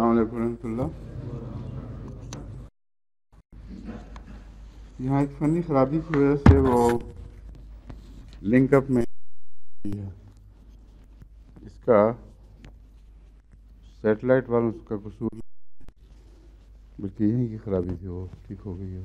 अलैक् यहाँ एक फनी खराबी की वजह से वो लिंकअप में इसका सेटेलाइट वालों का कसूर बल्कि यहीं की खराबी थी वो ठीक हो गई है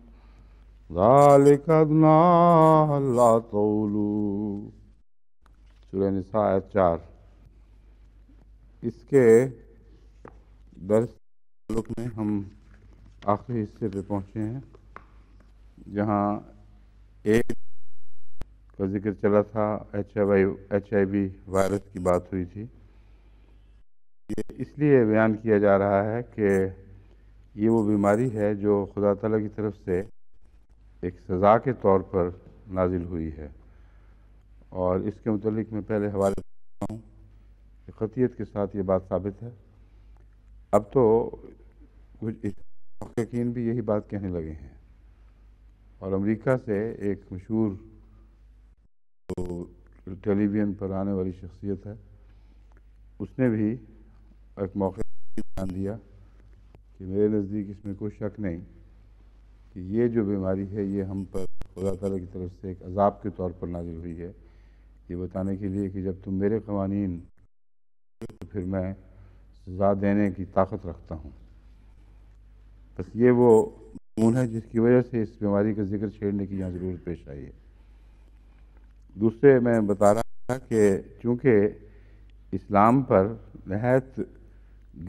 ذلك لا चार इसके दर्श में हम आखिरी हिस्से पे पहुँचे हैं जहाँ एक का जिक्र चला था H I H I V virus की बात हुई थी ये इसलिए बयान किया जा रहा है कि ये वो बीमारी है जो खुदा तला की तरफ से एक सज़ा के तौर पर नाजिल हुई है और इसके मतलब मैं पहले हवाले हूँ कि ख़तियत के साथ ये बात साबित है अब तो कुछ भी यही बात कहने लगे हैं और अमेरिका से एक मशहूर तो टेलीविज़न पर आने वाली शख्सियत है उसने भी एक मौके ध्यान दिया कि मेरे नज़दीक इसमें कोई शक नहीं कि ये जो बीमारी है ये हम पर खुदा तला की तरफ से एक अजाब के तौर पर नाजिल हुई है ये बताने के लिए कि जब तुम मेरे कवानीन तो फिर मैं सजा देने की ताकत रखता हूँ बस ये वो मून है जिसकी वजह से इस बीमारी का जिक्र छेड़ने की यहाँ ज़रूरत पेश आई है दूसरे मैं बता रहा था कि चूँकि इस्लाम पर नहायत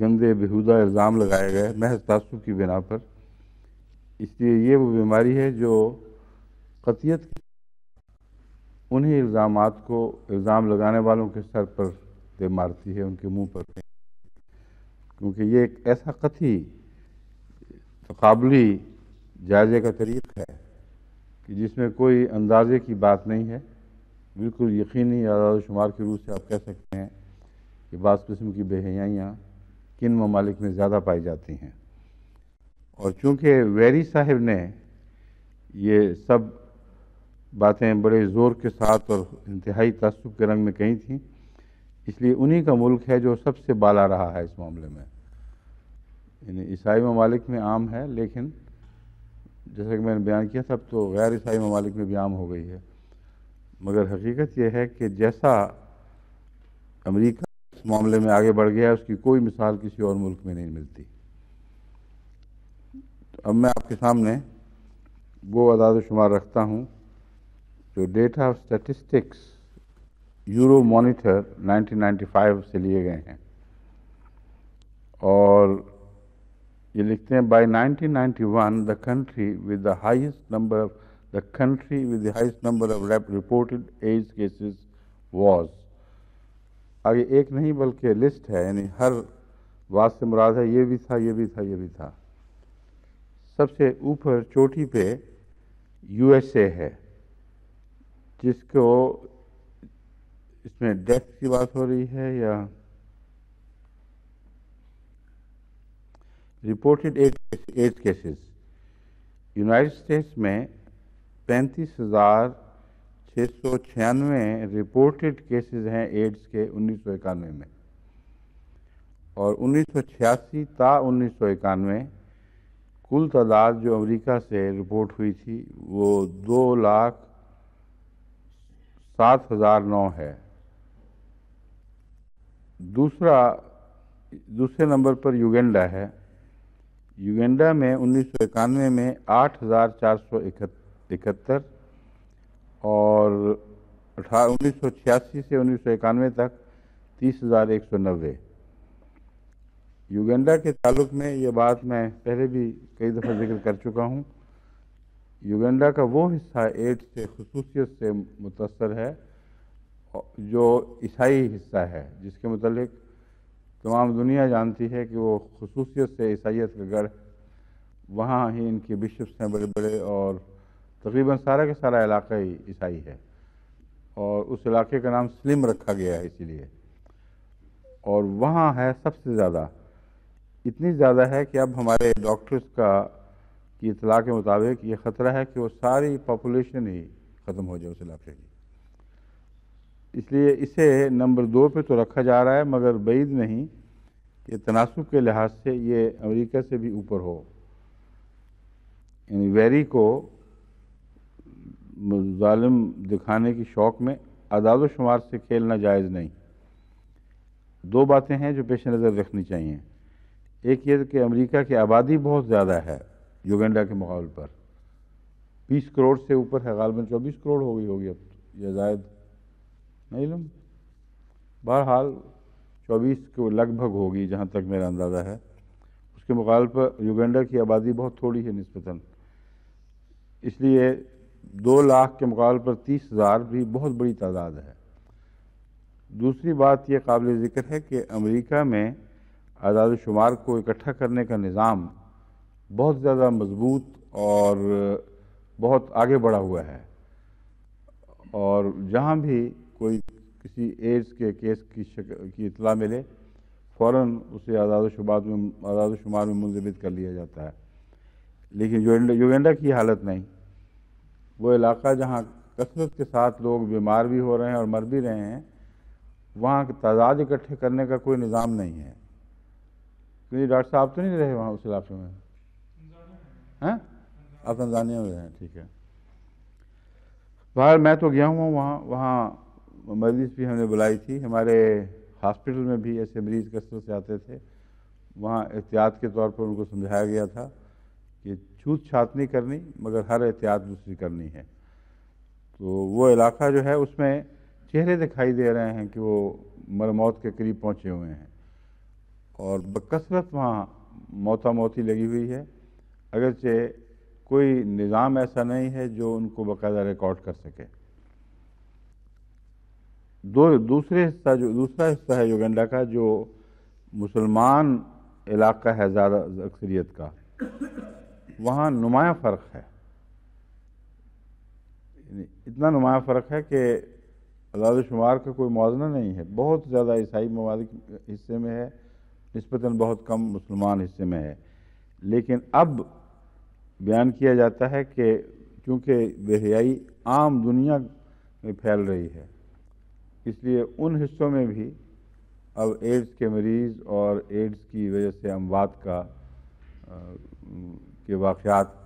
गंदे बेहूदा इल्ज़ाम लगाए गए महज तसब की बिना पर इसलिए ये वो बीमारी है जो कतियत उन्हीं इल्ज़ाम को इल्ज़ाम लगाने वालों के सर पर दे मारती है उनके मुंह पर क्योंकि ये एक ऐसा कथी तकबली जायजे का तरीक़ है कि जिसमें कोई अंदाजे की बात नहीं है बिल्कुल यकीनी शुमार के रूप से आप कह सकते हैं कि बास किस्म की बेहयाइयाँ किन ममालिक में ज़्यादा पाई जाती हैं और चूँकि वैरी साहिब ने ये सब बातें बड़े ज़ोर के साथ और इंतहाई तस्ब के रंग में कही थी इसलिए उन्हीं का मुल्क है जो सबसे बाला रहा है इस मामले में यानी ईसाई ममालिक में आम है लेकिन जैसा कि मैंने बयान किया सब तो गैर ईसाई ममालिक में भी आम हो गई है मगर हकीकत यह है कि जैसा अमेरिका इस मामले में आगे बढ़ गया है उसकी कोई मिसाल किसी और मुल्क में नहीं मिलती अब मैं आपके सामने वो अदाद शुमार रखता हूँ जो data of statistics Euromonitor 1995 से लिए गए हैं और ये लिखते हैं by 1991 the country with the highest number of the country with the highest number of reported AIDS cases was आगे एक नहीं बल्कि लिस्ट है यानी हर वाज से मुराद है ये भी था ये भी था ये भी था सबसे ऊपर चोटी पे यूएसए है जिसको इसमें डेथ की बात हो रही है या reported at at cases United States में पैंतीस हज़ार छः सौ छियानवे रिपोर्टेड केसेस हैं एड्स के उन्नीस सौ इक्यानवे में और उन्नीस सौ छियासी ता उन्नीस सौ इक्यानवे कुल तादाद जो अमेरिका से रिपोर्ट हुई थी वो दो लाख सात हज़ार नौ है दूसरा दूसरे नंबर पर युगेंडा है युगेंडा में उन्नीस सौ इक्यानवे में आठ हज़ार चार सौ इकहत्तर और अठारह उन्नीस सौ छियासी से उन्नीस सौ इक्यानवे तक तीस हज़ार एक सौ नब्बे युगेंडा के ताल्लुक में ये बात मैं पहले भी कई दफ़ा जिक्र कर चुका हूँ युगेंडा का वो हिस्सा एड्स से खसूसियत से मुतासर है जो ईसाई हिस्सा है जिसके मतलब तमाम दुनिया जानती है कि वो खसूसियत से ईसाइत का गढ़ वहाँ ही इनके बिशप्स हैं बड़े बड़े और तकरीबन सारा का सारा इलाका ही ईसाई है और उस इलाके का नाम स्लिम रखा गया है इसीलिए और वहाँ है सबसे ज़्यादा इतनी ज़्यादा है कि अब हमारे डॉक्टर्स का की इतला के मुताबिक ये ख़तरा है कि वो सारी पॉपुलेशन ही ख़त्म हो जाए उस इलाके की इसलिए इसे नंबर दो पे तो रखा जा रहा है मगर बैद नहीं कि तनासब के लिहाज से ये अमेरिका से भी ऊपर हो यानी वेरी को ालम दिखाने की शौक़ में अदाद शुमार से खेलना जायज़ नहीं दो बातें हैं जो पेश नज़र रखनी चाहिए एक ये कि अमेरिका की आबादी बहुत ज़्यादा है युगेंडा के माहौल पर बीस करोड़ से ऊपर है गालबन चौबीस करोड़ हो गई होगी अब या जायद नहीं बहरहाल चौबीस को लगभग होगी जहाँ तक मेरा अंदाज़ा है उसके मुकाबले पर युगेंडा की आबादी बहुत थोड़ी है नस्बता इसलिए दो लाख के मुकाबले पर तीस हज़ार भी बहुत बड़ी तादाद है दूसरी बात यह काबिल ज़िक्र है कि अमेरिका में आदाद शुमार को इकट्ठा करने का निज़ाम बहुत ज़्यादा मज़बूत और बहुत आगे बढ़ा हुआ है और जहाँ भी कोई किसी एड्स के केस की शक, की इतला मिले फ़ौर उसे आज़ाद शुमार में आज़ाद शुमार में मुंजमद कर लिया जाता है लेकिन युगेंडा की हालत नहीं वो इलाका जहाँ कसरत के साथ लोग बीमार भी हो रहे हैं और मर भी रहे हैं वहाँ तादाद इकट्ठे करने का कोई निज़ाम नहीं है क्योंकि डॉक्टर साहब तो नहीं रहे वहाँ उस इलाके में हैं आप तंजानिया में हैं ठीक है बाहर मैं तो गया हुआ वहाँ वहाँ मरीज भी हमने बुलाई थी हमारे हॉस्पिटल में भी ऐसे मरीज़ कसरत से आते थे वहाँ एहतियात के तौर पर उनको समझाया गया था कि छूत छात नहीं करनी मगर हर एहतियात दूसरी करनी है तो वो इलाका जो है उसमें चेहरे दिखाई दे रहे हैं कि वो मरमौत के करीब पहुँचे हुए हैं और बकसरत वहाँ मोता मोती लगी हुई है अगरचे कोई निज़ाम ऐसा नहीं है जो उनको बाकायदा रिकॉर्ड कर सके दो दूसरे हिस्सा जो दूसरा हिस्सा है युगंडा का जो मुसलमान इलाका है ज़्यादा अक्सरियत का वहाँ नुमाया फ़र्क है इतना नुमाया फ़र्क है कि आज़ाद शुमार का कोई मुज़ना नहीं है बहुत ज़्यादा ईसाई ममालिक हिस्से में है नस्बता बहुत कम मुसलमान हिस्से में है लेकिन अब बयान किया जाता है कि चूँकि बेहयाई आम दुनिया में फैल रही है इसलिए उन हिस्सों में भी अब एड्स के मरीज़ और एड्स की वजह से अमवात का आ, के वाक़ात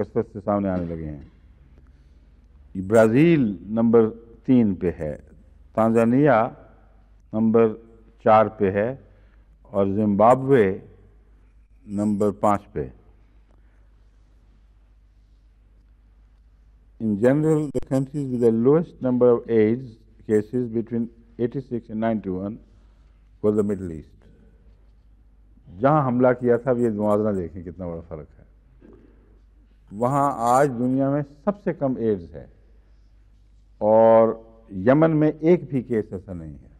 कसरत से सामने आने लगे हैं ब्राज़ील नंबर तीन पे है तंजानिया नंबर चार पे है और जिम्बाब्वे नंबर पाँच पे in general the countries with the lowest number of AIDS cases between 86 and 91 one for the Middle East जहाँ हमला किया था ये मुआवजना देखें कितना बड़ा फ़र्क है वहाँ आज दुनिया में सबसे कम एड्स है और यमन में एक भी केस ऐसा नहीं है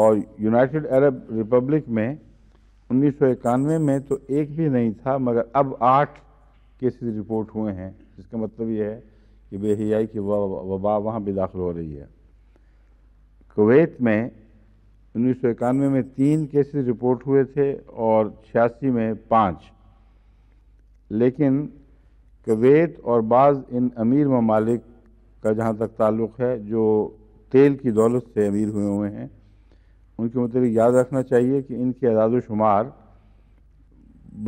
और यूनाइटेड अरब रिपब्लिक में उन्नीस में तो एक भी नहीं था मगर अब आठ केसेस रिपोर्ट हुए हैं जिसका मतलब ये है कि बेहियाई की वबा वहाँ भी दाखिल हो रही है कुवैत में उन्नीस में तीन केसेस रिपोर्ट हुए थे और छियासी में पाँच लेकिन कुवैत और बाज़ इन अमीर ममालिक का जहाँ तक ताल्लुक़ है जो तेल की दौलत से अमीर हुए हुए हैं उनके मतलब याद रखना चाहिए कि इनके अदाद शुमार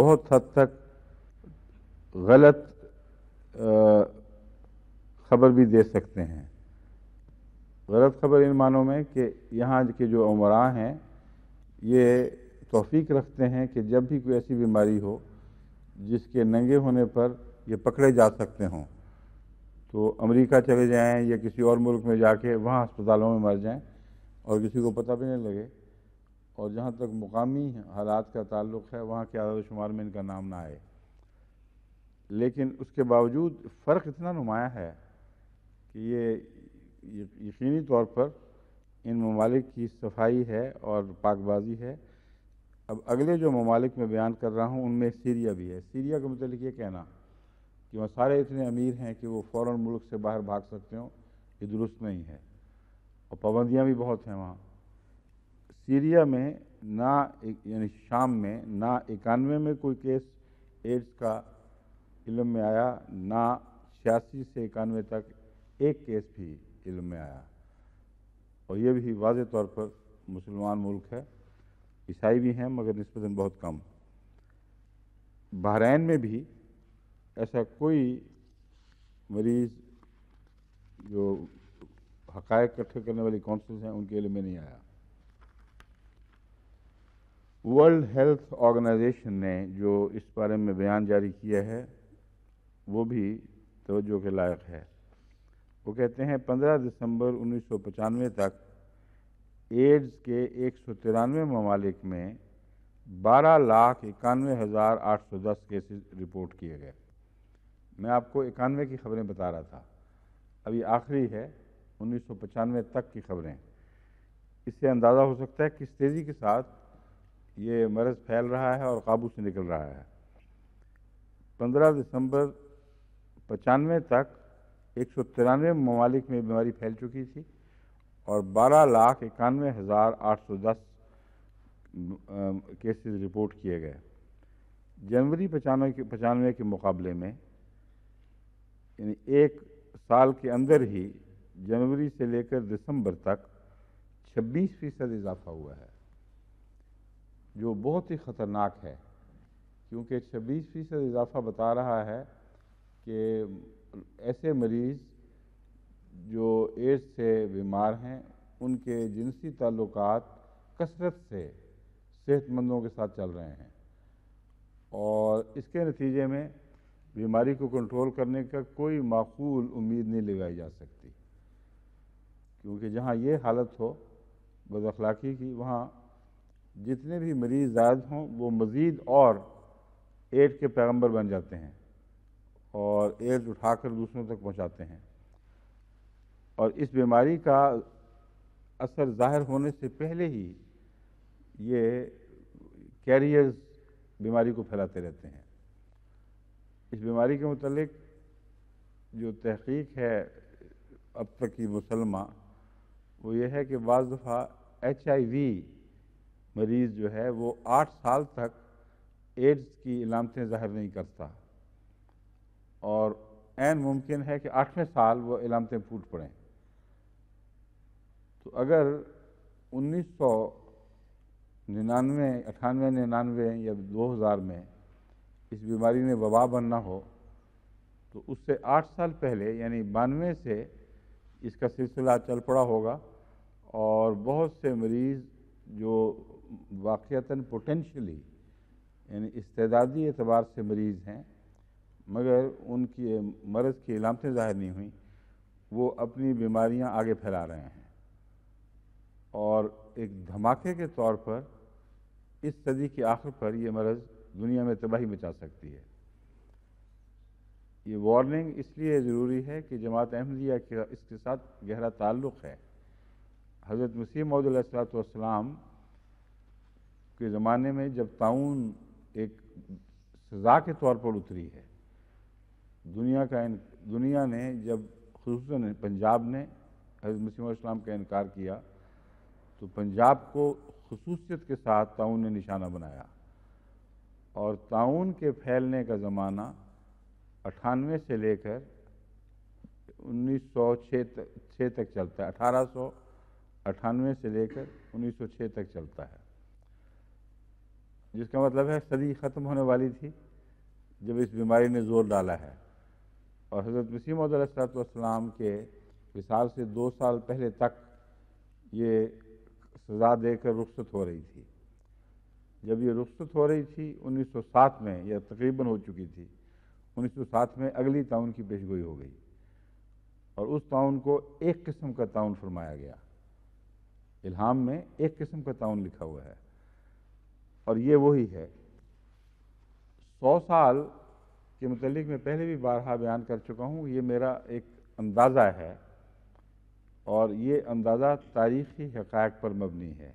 बहुत हद तक गलत ख़बर भी दे सकते हैं गलत खबर इन मानों में कि यहाँ के जो उमरा हैं ये तोफीक रखते हैं कि जब भी कोई ऐसी बीमारी हो जिसके नंगे होने पर ये पकड़े जा सकते हों तो अमेरिका चले जाएं या किसी और मुल्क में जाके वहाँ अस्पतालों में मर जाएं और किसी को पता भी नहीं लगे और जहाँ तक मुकामी हालात का ताल्लुक है वहाँ के आदाद शुमार में इनका नाम ना आए लेकिन उसके बावजूद फ़र्क इतना नुमाया है कि ये यकीनी तौर पर इन ममालिक की सफाई है और पाकबाजी है अब अगले जो ममालिक में बयान कर रहा हूँ उनमें सीरिया भी है सीरिया के मतलब ये कहना कि वह सारे इतने अमीर हैं कि वो फ़ौर मुल्क से बाहर भाग सकते हो ये दुरुस्त नहीं है और पाबंदियाँ भी बहुत हैं वहाँ सीरिया में ना यानी शाम में ना इक्यानवे में कोई केस एड्स का इलम में आया ना छियासी से इक्यानवे तक एक केस भी इलम में आया और ये भी वाज तौर पर मुसलमान मुल्क है ईसाई भी हैं मगर नस्बता बहुत कम बहरीन में भी ऐसा कोई मरीज़ जो हकायक इकट्ठे करने वाली कौंसिल्स हैं उनके लिए मैं नहीं आया वर्ल्ड हेल्थ ऑर्गेनाइजेशन ने जो इस बारे में बयान जारी किया है वो भी तोज्जो के लायक है वो कहते हैं 15 दिसंबर उन्नीस तक एड्स के एक सौ तिरानवे ममालिक में बारह लाख इक्यानवे हज़ार आठ सौ दस केसेज रिपोर्ट किए गए मैं आपको इक्यानवे की खबरें बता रहा था अभी आखिरी है उन्नीस तक की खबरें इससे अंदाज़ा हो सकता है किस तेज़ी के साथ ये मरज़ फैल रहा है और काबू से निकल रहा है 15 दिसंबर पचानवे तक एक सौ तिरानवे ममालिक में बीमारी फैल चुकी थी और बारह लाख इक्यानवे हज़ार आठ सौ दस केसेस रिपोर्ट किए गए जनवरी पचानवे के पचानवे के मुकाबले में यानी एक साल के अंदर ही जनवरी से लेकर दिसंबर तक 26 फीसद इजाफा हुआ है जो बहुत ही ख़तरनाक है क्योंकि 26 फीसद इजाफा बता रहा है कि ऐसे मरीज़ जो एड्स से बीमार हैं उनके जिनसी ताल्लुक कसरत से सेहतमंदों के साथ चल रहे हैं और इसके नतीजे में बीमारी को कंट्रोल करने का कोई माकूल उम्मीद नहीं लगाई जा सकती क्योंकि जहाँ ये हालत हो बदखलाक़ी की वहाँ जितने भी मरीज़ दायद हों वो मज़ीद और एड के पैगंबर बन जाते हैं और एड उठाकर दूसरों तक पहुँचाते हैं और इस बीमारी का असर ज़ाहिर होने से पहले ही ये कैरियर्स बीमारी को फैलाते रहते हैं इस बीमारी के मतलब जो तहकीक है अब तक की मुसलमान वो ये है कि बज़ दफ़ा एच मरीज़ जो है वो आठ साल तक एड्स की इलामतें ज़ाहिर नहीं करता और एन मुमकिन है कि आठवें साल वो इलामतें फूट पड़ें तो अगर उन्नीस सौ निन्यानवे अठानवे निन्यानवे या दो हज़ार में इस बीमारी ने वबा बनना हो तो उससे आठ साल पहले यानी बानवे से इसका सिलसिला चल पड़ा होगा और बहुत से मरीज़ जो वाक़ता पोटेंशली यानी इस्तेदादी एतबार से मरीज़ हैं मगर उनकी मर्ज़ की इलामतें ज़ाहिर नहीं हुई वो अपनी बीमारियां आगे फैला रहे हैं और एक धमाके के तौर पर इस सदी के आखिर पर यह मरज़ दुनिया में तबाही मचा सकती है ये वार्निंग इसलिए ज़रूरी है कि जमात अहमदिया के इसके साथ गहरा ताल्लुक़ है हज़रत मसीह मौदलाम के ज़माने में जब ताउन एक सज़ा के तौर पर उतरी है दुनिया का दुनिया ने जब ने पंजाब ने हज़रत मसीम इस्लाम का इनकार किया तो पंजाब को खसूसियत के साथ ताउन ने निशाना बनाया और ताउन के फैलने का ज़माना अठानवे से लेकर उन्नीस सौ छः तक चलता है अठारह सौ अठानवे से लेकर 1906 तक चलता है जिसका मतलब है सदी ख़त्म होने वाली थी जब इस बीमारी ने जोर डाला है और हज़रत वसीम के विशाल से दो साल पहले तक ये सज़ा देकर रुखसत हो रही थी जब ये रुखसत हो रही थी 1907 में यह तकरीबन हो चुकी थी 1907 में अगली ताउन की पेशगोई हो गई और उस ताउन को एक किस्म का ताउन फरमाया गया इल्हाम में एक किस्म का ताउन लिखा हुआ है और ये वही है सौ साल के मतलब मैं पहले भी बारहा बयान कर चुका हूँ ये मेरा एक अंदाज़ा है और ये अंदाज़ा तारीख़ी हक़ पर मबनी है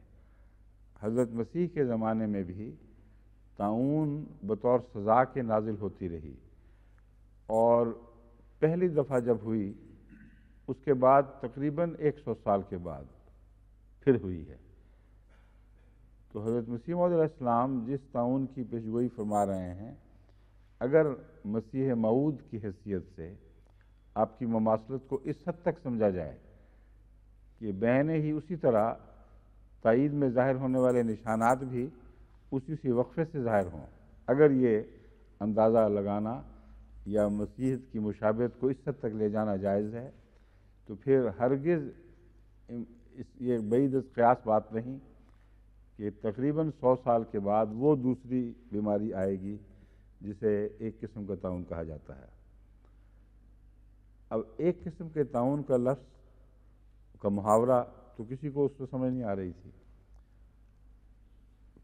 हज़रत मसीह के ज़माने में भी ताउन बतौर सज़ा के नाजिल होती रही और पहली दफ़ा जब हुई उसके बाद तकरीबन 100 साल के बाद फिर हुई है तो हज़रत मसीह इस्लाम जिस ताउन की पेशगोई फरमा रहे हैं अगर मसीह मऊद की हैसियत से आपकी ममासलत को इस हद तक समझा जाए कि बहने ही उसी तरह तइद में ज़ाहिर होने वाले निशानात भी उसी उसी वक्फे से ज़ाहिर हों अगर ये अंदाज़ा लगाना या मसीहत की मुशाबत को इस हद तक ले जाना जायज़ है तो फिर हरगज़ इस ये बईद तो ख़्यास बात नहीं कि तकरीबन सौ साल के बाद वो दूसरी बीमारी आएगी जिसे एक किस्म का ताउन कहा जाता है अब एक किस्म के ताउन का लफ्स का मुहावरा तो किसी को उसको समझ नहीं आ रही थी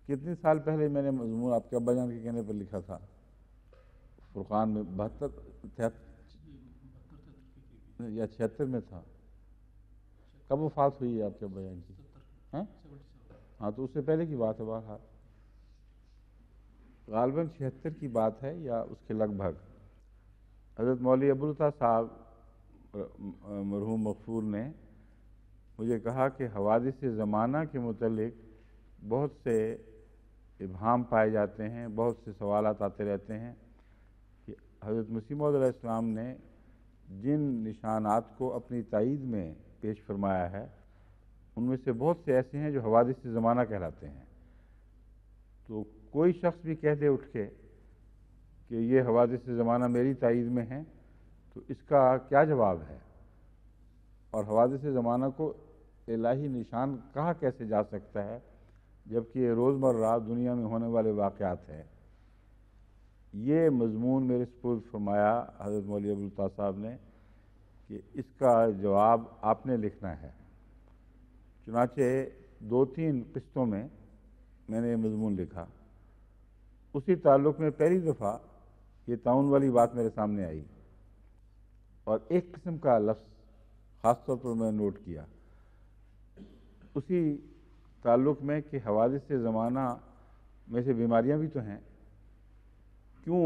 कितने साल पहले मैंने मजमून आपके अब्बा जान के कहने पर लिखा था फुरकान में बहत्तर या छिहत्तर में था कब वफात हुई है आपके जान की हैं हाँ? हाँ तो उससे पहले की बात है बाहर गालबन छिहत्तर की बात है या उसके लगभग हज़रत मौली अबुलता साहब मरहूम मकफूर ने मुझे कहा कि से ज़माना के मतलब बहुत से इबहम पाए जाते हैं बहुत से सवाल आते रहते हैं कि हज़रत मसीम ने जिन निशानात को अपनी तइद में पेश फरमाया है उनमें से बहुत से ऐसे हैं जो हवादिस ज़माना कहलाते हैं तो कोई शख्स भी कह दे उठ के कि ये हवादिस ज़माना मेरी तइद में है तो इसका क्या जवाब है और हवादिस ज़माना को इलाही निशान कहा कैसे जा सकता है जबकि ये रोज़मर्रा दुनिया में होने वाले वाक़ात हैं ये मजमून मेरे सपुर फरमाया हज़रत मौली अबुलता साहब ने कि इसका जवाब आपने लिखना है चुनाचे दो तीन किस्तों में मैंने ये मजमून लिखा उसी ताल्लुक में पहली दफ़ा ये ताउन वाली बात मेरे सामने आई और एक किस्म का लफ्ज़ ख़ास तौर पर मैं नोट किया उसी ताल्लुक में कि हवाले से ज़माना में से बीमारियां भी तो हैं क्यों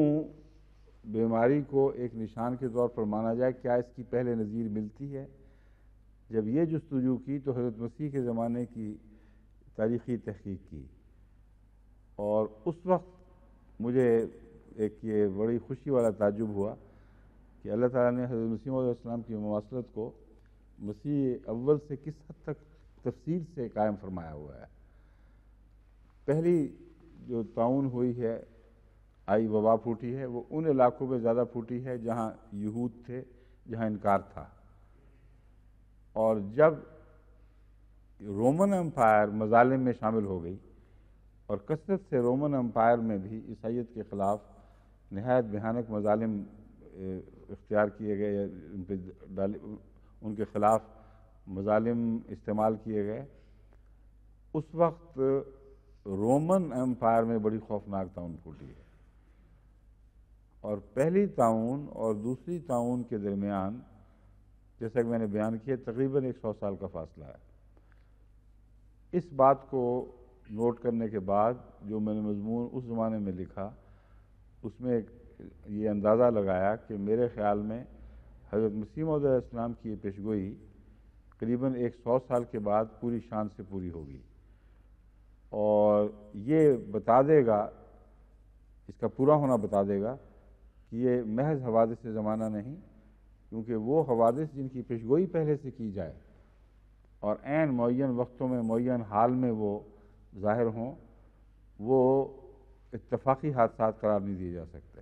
बीमारी को एक निशान के तौर पर माना जाए क्या इसकी पहले नज़ीर मिलती है जब ये जस्तजू की तो हज़रत मसीह के ज़माने की तारीख़ी तहकीक की और उस वक्त मुझे एक ये बड़ी खुशी वाला ताजुब हुआ कि अल्लाह ताला ने हज़रत मसीम की मवासलत को मसीह अव्वल से किस हद तक तफसील से कायम फरमाया हुआ है पहली जो ताउन हुई है आई वबा फूटी है वो उन इलाकों में ज़्यादा फूटी है जहाँ यहूद थे जहाँ इनकार था और जब रोमन एम्पायर मजालिम में शामिल हो गई और कसरत से रोमन एम्पायर में भी ईसाइत के ख़िलाफ़ नहायत भयानक मजालिम इख्तियार किए गए उन पर डाले उनके ख़िलाफ़ मजालिम इस्तेमाल किए गए उस वक्त रोमन एम्पायर में बड़ी खौफनाक ताउन फूटी है और पहली ताउन और दूसरी ताउन के दरमियान जैसा कि मैंने बयान किया तकरीबन 100 साल का फासला है इस बात को नोट करने के बाद जो मैंने मजमून उस ज़माने में लिखा उसमें एक ये अंदाज़ा लगाया कि मेरे ख्याल में हज़रत मसीम इस्लाम की ये पेशगोई करीबन एक सौ साल के बाद पूरी शान से पूरी होगी और ये बता देगा इसका पूरा होना बता देगा कि ये महज हवादिस से ज़माना नहीं क्योंकि वो हवादिस जिनकी पेशगोई पहले से की जाए और एन मुन वक्तों में मुन हाल में वो ज़ाहिर हों वो इतफाक़ी हादसा करार नहीं दिए जा सकते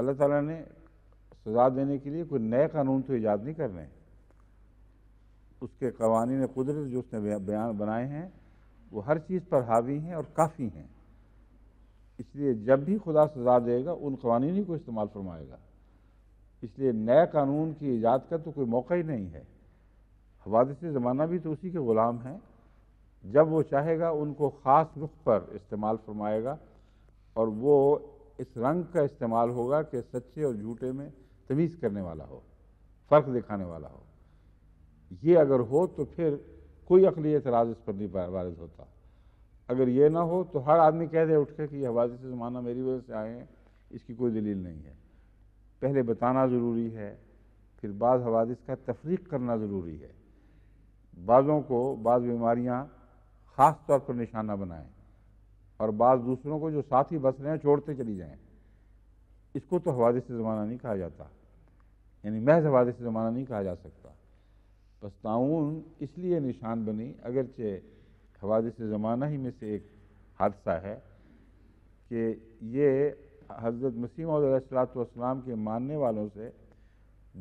अल्लाह ताला ने सज़ा देने के लिए कोई नए कानून तो ईजाद नहीं कर रहे हैं उसके कवानी कुदरत जो उसने बयान बनाए हैं वो हर चीज़ पर हावी हैं और काफ़ी हैं इसलिए जब भी खुदा सजा देगा उन कवानीन को इस्तेमाल फरमाएगा इसलिए नए कानून की ईजाद का तो कोई मौका ही नहीं है हवादस ज़माना भी तो उसी के ग़ुलाम हैं जब वो चाहेगा उनको ख़ास रुख पर इस्तेमाल फरमाएगा और वो इस रंग का इस्तेमाल होगा कि सच्चे और झूठे में तमीज़ करने वाला हो फ़र्क दिखाने वाला हो ये अगर हो तो फिर कोई अकली एतराज़ इस पर नहीं वारद होता अगर ये ना हो तो हर आदमी कह दे उठ के कि हवाले से ज़माना मेरी वजह से आए हैं इसकी कोई दलील नहीं है पहले बताना ज़रूरी है फिर बाद हवादिस का तफरीक करना ज़रूरी है बाज़ों को बाज़ बीमारियाँ ख़ास तौर पर निशाना बनाएं और बाज़ दूसरों को जो साथ ही बस रहे हैं छोड़ते चली जाएं इसको तो हवादिस ज़माना नहीं कहा जाता यानी महज हवादिस ज़माना नहीं कहा जा सकता बस ताउन इसलिए निशान बनी अगरचे हवादिस ज़माना ही में से एक हादसा है कि ये हज़रत मसीम सलाम के मानने वालों से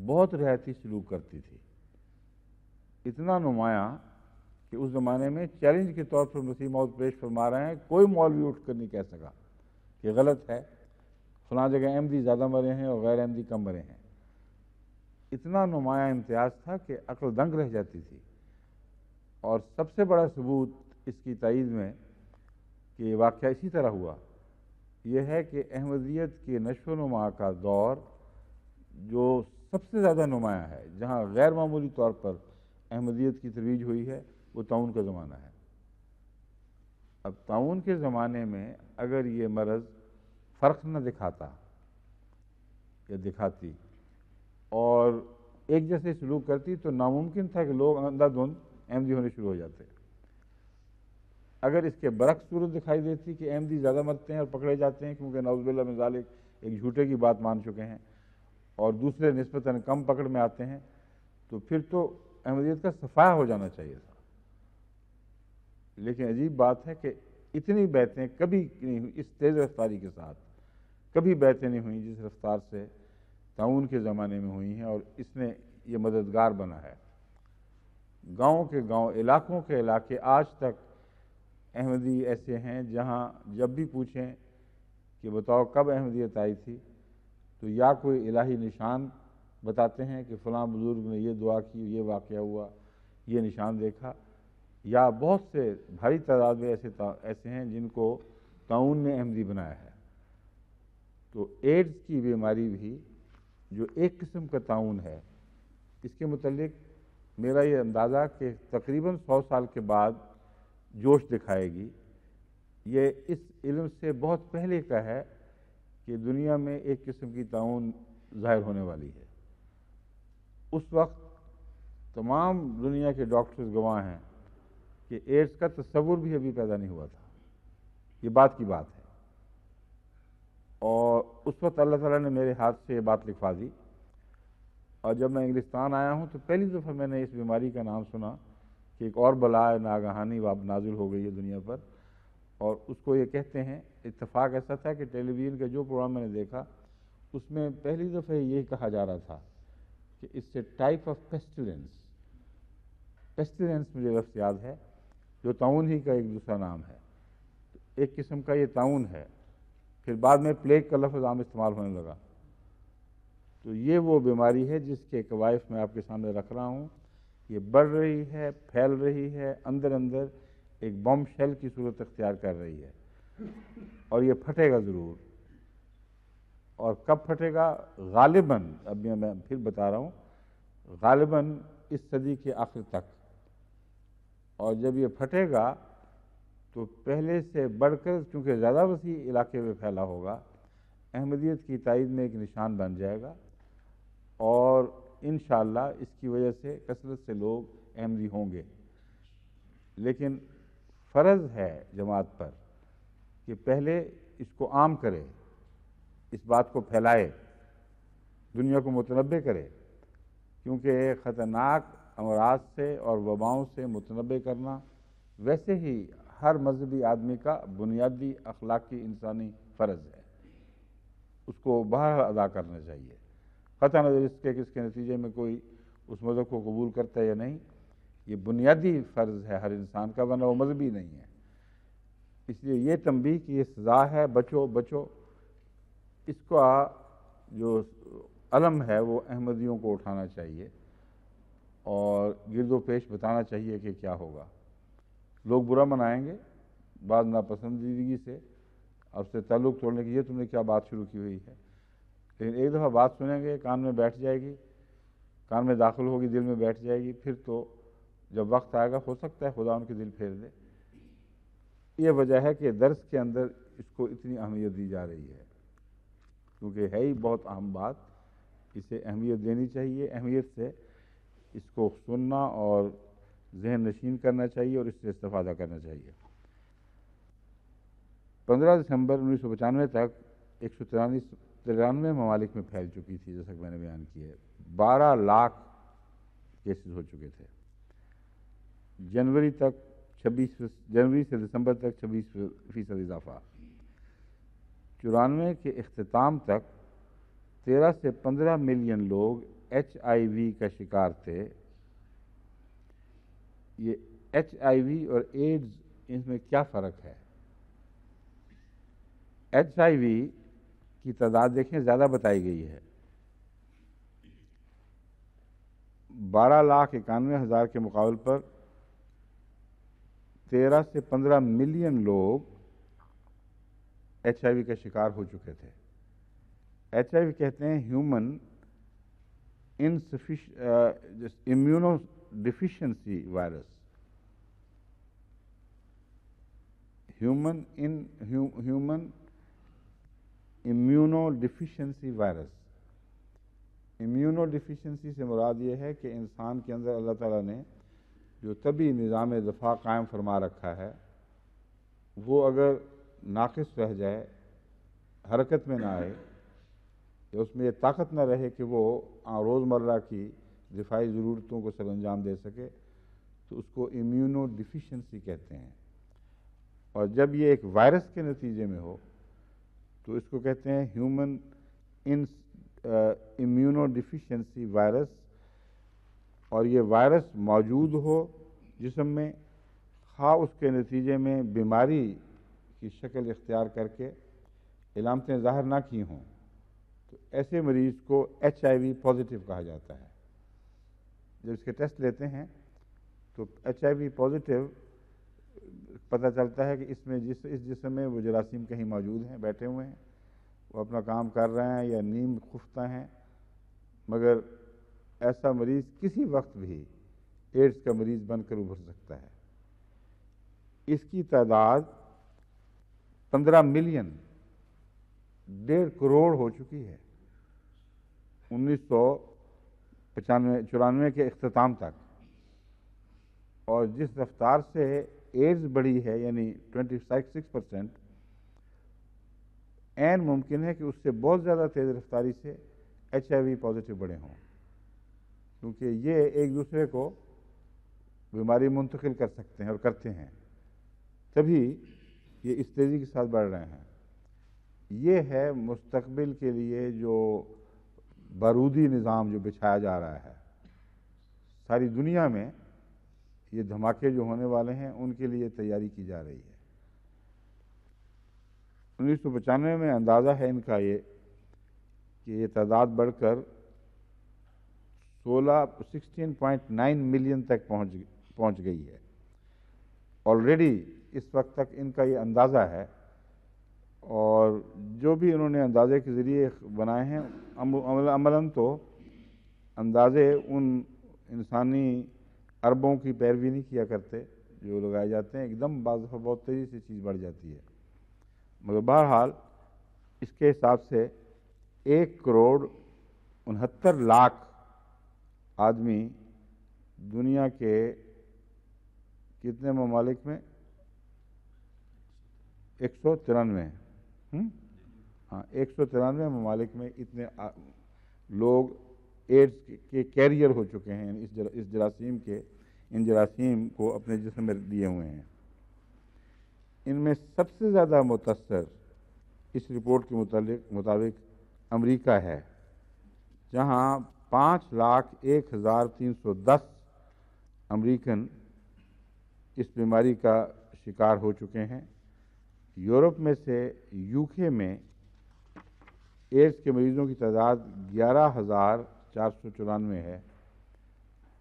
बहुत रहती सलूक करती थी इतना नुमाया कि उस ज़माने में चैलेंज के तौर पर मसीम और पेश फरमा रहे हैं कोई मौलवी उठ कर नहीं कह सका कि गलत है फला जगह अहमदी ज़्यादा मरे हैं और गैर अहमदी कम मरे हैं इतना नुमाया इम्तियाज़ था कि अक्ल दंग रह जाती थी और सबसे बड़ा सबूत इसकी तइज में कि वाक़ इसी तरह हुआ यह है कि अहमदियत के नशो नुमा का दौर जो सबसे ज़्यादा नुमाया है जहाँ गैर मामूली तौर पर अहमदियत की तरवीज हुई है वो ताउन का ज़माना है अब ताउन के ज़माने में अगर ये मर्ज़ फ़र्क न दिखाता या दिखाती और एक जैसे सलूक करती तो नामुमकिन था कि लोग अंधाधुंध अहमदी होने शुरू हो जाते अगर इसके बरक्स सूरत दिखाई देती कि अहमदी ज़्यादा मरते हैं और पकड़े जाते हैं क्योंकि नौजबिल्ला मजालिक एक झूठे की बात मान चुके हैं और दूसरे नस्बता कम पकड़ में आते हैं तो फिर तो अहमदियत का सफाया हो जाना चाहिए था लेकिन अजीब बात है कि इतनी बैतें कभी नहीं हुई इस तेज़ रफ्तारी के साथ कभी बैतें नहीं हुई जिस रफ्तार से ताउन के ज़माने में हुई हैं और इसने ये मददगार बना है गाँव के गाँव इलाकों के इलाके आज तक अहमदी ऐसे हैं जहाँ जब भी पूछें कि बताओ कब अहमदियत आई थी तो या कोई इलाही निशान बताते हैं कि फ़लाँ बुज़ुर्ग ने ये दुआ की ये वाक़ हुआ ये निशान देखा या बहुत से भारी तादाद में ऐसे ऐसे हैं जिनको ताउन ने अहमदी बनाया है तो एड्स की बीमारी भी जो एक किस्म का ताउन है इसके मतलब मेरा ये अंदाज़ा कि तकरीबन सौ साल के बाद जोश दिखाएगी ये इस इल्म से बहुत पहले का है कि दुनिया में एक किस्म की ताउन ज़ाहिर होने वाली है उस वक्त तमाम दुनिया के डॉक्टर्स गवाह हैं कि एड्स का तस्वुर भी अभी पैदा नहीं हुआ था ये बात की बात है और उस वक्त अल्लाह ताला ने मेरे हाथ से ये बात लिखवा दी और जब मैं इंग्लिस्तान आया हूँ तो पहली दफ़ा मैंने इस बीमारी का नाम सुना कि एक और बला नागहानी वाप नाजुल हो गई है दुनिया पर और उसको ये कहते हैं इतफाक़ ऐसा था कि टेलीविज़न का जो प्रोग्राम मैंने देखा उसमें पहली दफ़े ये कहा जा रहा था कि it's a type of pestilence pestilence मुझे लफ्स याद है जो ताउन ही का एक दूसरा नाम है तो एक किस्म का ये ताउन है फिर बाद में प्लेग का लफ्ज़ आम इस्तेमाल होने लगा तो ये वो बीमारी है जिसके कवायफ मैं आपके सामने रख रहा हूँ ये बढ़ रही है फैल रही है अंदर अंदर एक बम शेल की सूरत अख्तियार कर रही है और ये फटेगा ज़रूर और कब फटेगा गालिबा अब मैं फिर बता रहा हूँ गालिबा इस सदी के आखिर तक और जब ये फटेगा तो पहले से बढ़कर चूँकि ज़्यादा वसी इलाके में फैला होगा अहमदियत की तइद में एक निशान बन जाएगा और इन इसकी वजह से कसरत से लोग अहमदी होंगे लेकिन फ़र्ज़ है जमात पर कि पहले इसको आम करे इस बात को फैलाए दुनिया को मुतनबे करे क्योंकि ख़तरनाक अमराज से और वबाओं से मुतनबे करना वैसे ही हर मजहबी आदमी का बुनियादी अखलाकी इंसानी फ़र्ज़ है उसको बाहर अदा करना चाहिए ख़त नज़र इसके कि इसके नतीजे में कोई उस मज़हब को कबूल करता है या नहीं ये बुनियादी फ़र्ज़ है हर इंसान का वरना वो मजहबी नहीं है इसलिए ये तंबी की ये सज़ा है बचो बचो इसका जो अलम है वो अहमदियों को उठाना चाहिए और गिरदो पेश बताना चाहिए कि क्या होगा लोग बुरा मनाएंगे बाद नापसंदीदगी से आपसे ताल्लुक़ तोड़ने की ये तुमने क्या बात शुरू की हुई है लेकिन एक दफ़ा बात सुनेंगे कान में बैठ जाएगी कान में दाखिल होगी दिल में बैठ जाएगी फिर तो जब वक्त आएगा हो सकता है खुदा उनके दिल फेर दे ये वजह है कि दर्स के अंदर इसको इतनी अहमियत दी जा रही है क्योंकि है ही बहुत अहम बात इसे अहमियत देनी चाहिए अहमियत से इसको सुनना और जहन नशीन करना चाहिए और इससे इस्ता करना चाहिए पंद्रह दिसंबर उन्नीस सौ पचानवे तक एक सौ तिरानवे तिरानवे ममालिक में फैल चुकी थी जैसा कि मैंने बयान किया है बारह लाख केसेस हो चुके थे जनवरी तक छब्बीस जनवरी से दिसंबर तक छब्बीस फीसद इजाफा चौरानवे के अख्ताम तक तेरह से पंद्रह मिलियन लोग एच का शिकार थे ये एच और एड्स इसमें क्या फ़र्क है एच आई वी की तादाद देखें ज़्यादा बताई गई है बारह लाख इक्यानवे हज़ार के मुकाबले पर तेरह से पंद्रह मिलियन लोग एच का शिकार हो चुके थे एच कहते हैं ह्यूमन इनसफिश immuno deficiency virus human in human immunodeficiency virus immunodeficiency से मुराद ये है कि इंसान के अंदर अल्लाह ताला ने जो तभी निज़ाम दफ़ा कायम फरमा रखा है वो अगर नाकस रह जाए हरकत में ना आए या उसमें ये ताकत ना रहे कि वो रोज़मर्रा की दिफाई ज़रूरतों को सर अंजाम दे सके तो उसको इम्यूनो डिफिशेंसी कहते हैं और जब ये एक वायरस के नतीजे में हो तो इसको कहते हैं ह्यूमन इन इम्यूनोडिफिशेंसी वायरस और ये वायरस मौजूद हो जिसम में खा उसके नतीजे में बीमारी की शक्ल इख्तियार करके इलामतें ज़ाहिर ना की हों तो ऐसे मरीज़ को एच पॉजिटिव कहा जाता है जब इसके टेस्ट लेते हैं तो एच पॉजिटिव पता चलता है कि इसमें जिस इस जिसम में वो जरासीम कहीं मौजूद हैं बैठे हुए हैं वो अपना काम कर रहे हैं या नीम खुफ्ता हैं मगर ऐसा मरीज़ किसी वक्त भी एड्स का मरीज़ बनकर उभर सकता है इसकी तादाद पंद्रह मिलियन डेढ़ करोड़ हो चुकी है उन्नीस सौ पचानवे चौरानवे के अख्ताम तक और जिस रफ्तार से एज बढ़ी है यानी ट्वेंटी सिक्स परसेंट एन मुमकिन है कि उससे बहुत ज़्यादा तेज़ रफ्तारी से एच पॉजिटिव बढ़े हों क्योंकि ये एक दूसरे को बीमारी मुंतकिल कर सकते हैं और करते हैं तभी ये इस तेज़ी के साथ बढ़ रहे हैं ये है मुस्तबिल के लिए जो बारूदी निज़ाम जो बिछाया जा रहा है सारी दुनिया में ये धमाके जो होने वाले हैं उनके लिए तैयारी की जा रही है उन्नीस सौ पचानवे में अंदाज़ा है इनका ये कि ये तादाद बढ़कर 16 16.9 मिलियन तक पहुंच पहुंच गई है ऑलरेडी इस वक्त तक इनका ये अंदाज़ा है और जो भी इन्होंने अंदाजे के ज़रिए बनाए हैं अमलन तो अंदाजे उन इंसानी अरबों की पैरवी नहीं किया करते जो लगाए जाते हैं एकदम बाद बहुत तेज़ी से चीज़ बढ़ जाती है मगर बहरहाल इसके हिसाब से एक करोड़ उनहत्तर लाख आदमी दुनिया के कितने ममालिक में एक सौ तिरानवे हम्म? हाँ एक सौ तिरानवे ममालिक में इतने लोग एड्स के कैरियर हो चुके हैं इस जर, इस जरासीम के इन जरासीम को अपने जिसम में दिए हुए हैं इनमें सबसे ज़्यादा मुतासर इस रिपोर्ट के मुतालिक मुताबिक अमेरिका है जहाँ पाँच लाख एक हज़ार तीन सौ दस अमरीकन इस बीमारी का शिकार हो चुके हैं यूरोप में से यूके में एड्स के मरीज़ों की तादाद ग्यारह हज़ार चार सौ चौरानवे है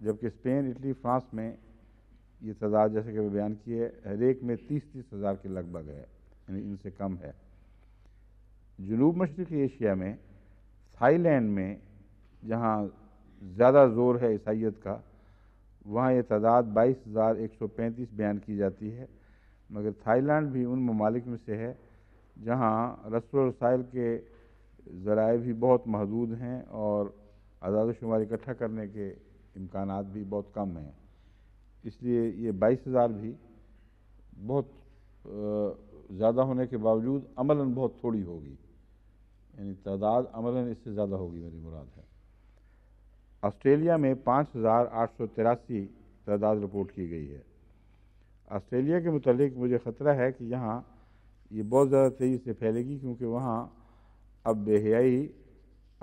जबकि स्पेन इटली फ्रांस में ये तादाद जैसे कि बयान किए हर एक में तीस तीस हज़ार के लगभग है यानी इनसे कम है जनूब मशरक़ी एशिया में थाईलैंड में जहाँ ज़्यादा ज़ोर है ईसाइत का वहाँ ये तादाद बाईस हज़ार एक सौ पैंतीस बयान की जाती है मगर थाईलैंड भी उन ममालिक में से है जहाँ रसोल रसाइल के ज़राए भी बहुत महदूद हैं और आज़ाद शुमार इकट्ठा करने के इम्कान भी बहुत कम हैं इसलिए ये बाईस हज़ार भी बहुत ज़्यादा होने के बावजूद अमला बहुत थोड़ी होगी यानी तादाद अमला इससे ज़्यादा होगी मेरी मुराद है ऑस्ट्रेलिया में पाँच हज़ार आठ सौ तिरासी तादाद रिपोर्ट की गई है ऑस्ट्रेलिया के मतलब मुझे ख़तरा है कि यहाँ ये बहुत ज़्यादा तेज़ी से फैलेगी क्योंकि वहाँ अब बेहयाई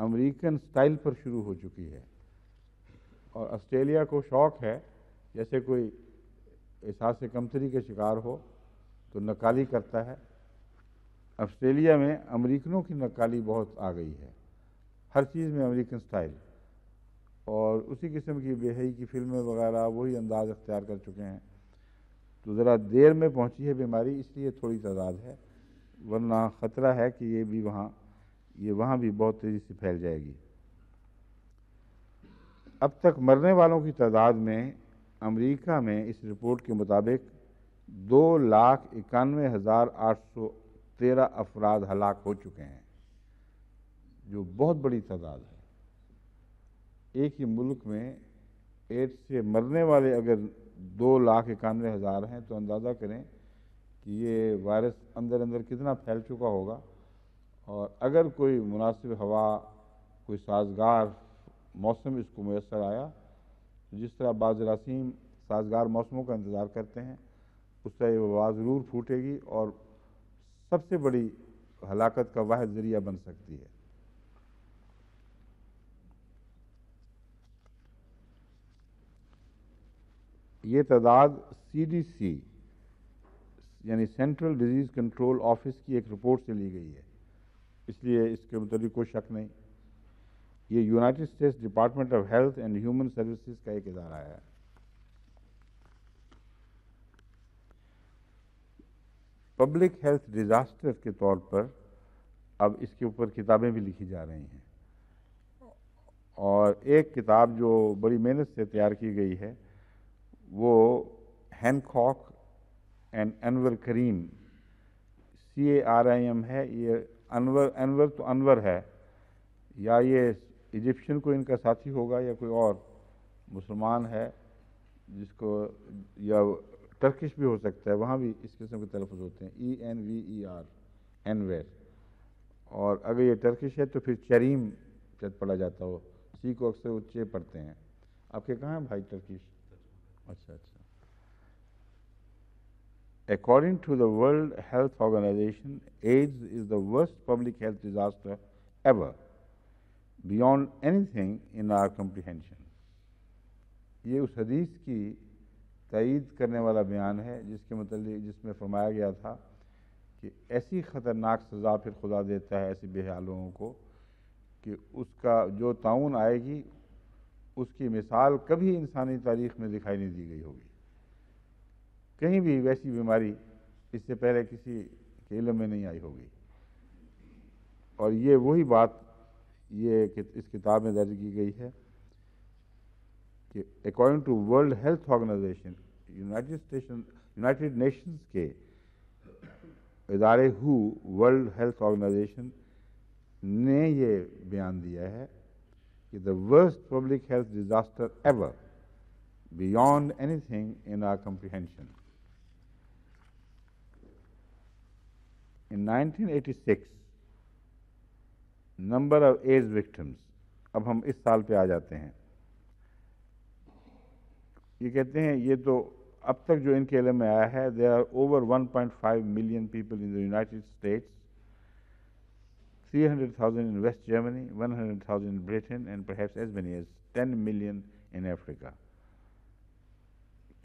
अमेरिकन स्टाइल पर शुरू हो चुकी है और ऑस्ट्रेलिया को शौक है जैसे कोई एहसास कमतरी के शिकार हो तो नकाली करता है ऑस्ट्रेलिया में अमेरिकनों की नकाली बहुत आ गई है हर चीज़ में अमेरिकन स्टाइल और उसी किस्म की बेहई की फिल्में वगैरह वही अंदाज अख्तियार कर चुके हैं तो ज़रा देर में पहुंची है बीमारी इसलिए थोड़ी तादाद है वरना ख़तरा है कि ये भी वहाँ ये वहाँ भी बहुत तेज़ी से फैल जाएगी अब तक मरने वालों की तादाद में अमेरिका में इस रिपोर्ट के मुताबिक दो लाख इक्यानवे हज़ार आठ सौ तेरह अफराद हलाक हो चुके हैं जो बहुत बड़ी तादाद है एक ही मुल्क में एड्स से मरने वाले अगर दो लाख इक्यानवे हज़ार हैं तो अंदाज़ा करें कि ये वायरस अंदर अंदर कितना फैल चुका होगा और अगर कोई मुनासिब हवा कोई साजगार मौसम इसको मैसर आया तो जिस तरह बाज साजगार मौसमों का इंतज़ार करते हैं उस तरह ये वबा ज़रूर फूटेगी और सबसे बड़ी हलाकत का वाद ज़रिया बन सकती है ये तादाद सी यानी सेंट्रल डिजीज़ कंट्रोल ऑफिस की एक रिपोर्ट से ली गई है इसलिए इसके मतलब कोई शक नहीं ये United States Department of Health and Human Services का एक इदारा है पब्लिक हेल्थ डिज़ास्टर के तौर पर अब इसके ऊपर किताबें भी लिखी जा रही हैं और एक किताब जो बड़ी मेहनत से तैयार की गई है वो Hancock and Anwar Karim C A R I M है ये अनवर अनवर तो अनवर है या ये इजिप्शियन को इनका साथी होगा या कोई और मुसलमान है जिसको या टर्किश भी हो सकता है वहाँ भी इस किस्म के तलफ़ होते हैं E N V E R Enver और अगर ये टर्किश है तो फिर चरीम चत पढ़ा जाता हो सी को अक्सर उच्चे पढ़ते हैं आपके कहाँ हैं भाई टर्किश अच्छा अच्छा According to the World Health Organization, AIDS is the worst public health disaster ever, beyond anything in our comprehension. ये उस हदीस की तइद करने वाला बयान है जिसके मतलब जिसमें फरमाया गया था कि ऐसी ख़तरनाक सज़ा फिर खुदा देता है ऐसे बेहाल लोगों को कि उसका जो ताउन आएगी उसकी मिसाल कभी इंसानी तारीख में दिखाई नहीं दी गई होगी कहीं भी वैसी बीमारी इससे पहले किसी के इलम में नहीं आई होगी और ये वही बात ये इस किताब में दर्ज की गई है कि according to World Health Organization united station united nations के इदारे हु वर्ल्ड हेल्थ ऑर्गेनाइजेशन ने ये बयान दिया है कि the worst public health disaster ever beyond anything in our comprehension In 1986, number of AIDS victims अब हम इस साल पे आ जाते हैं ये कहते हैं ये तो अब तक जो इनके एल में आया है they are over 1.5 million people in the United States 300,000 in West Germany, 100,000 in Britain, and perhaps as many as 10 million in Africa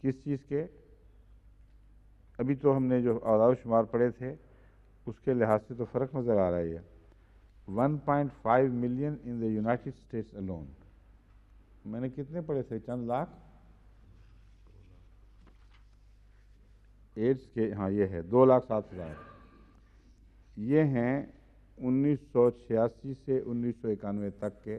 किस चीज़ के अभी तो हमने जो आदाव शुमार पढ़े थे उसके लिहाज से तो फ़र्क नज़र आ रहा है 1.5 million in the United States alone मैंने कितने पढ़े थे चंद लाख एड्स के हाँ ये है दो लाख सात हज़ार ये हैं 1986 से उन्नीस तक के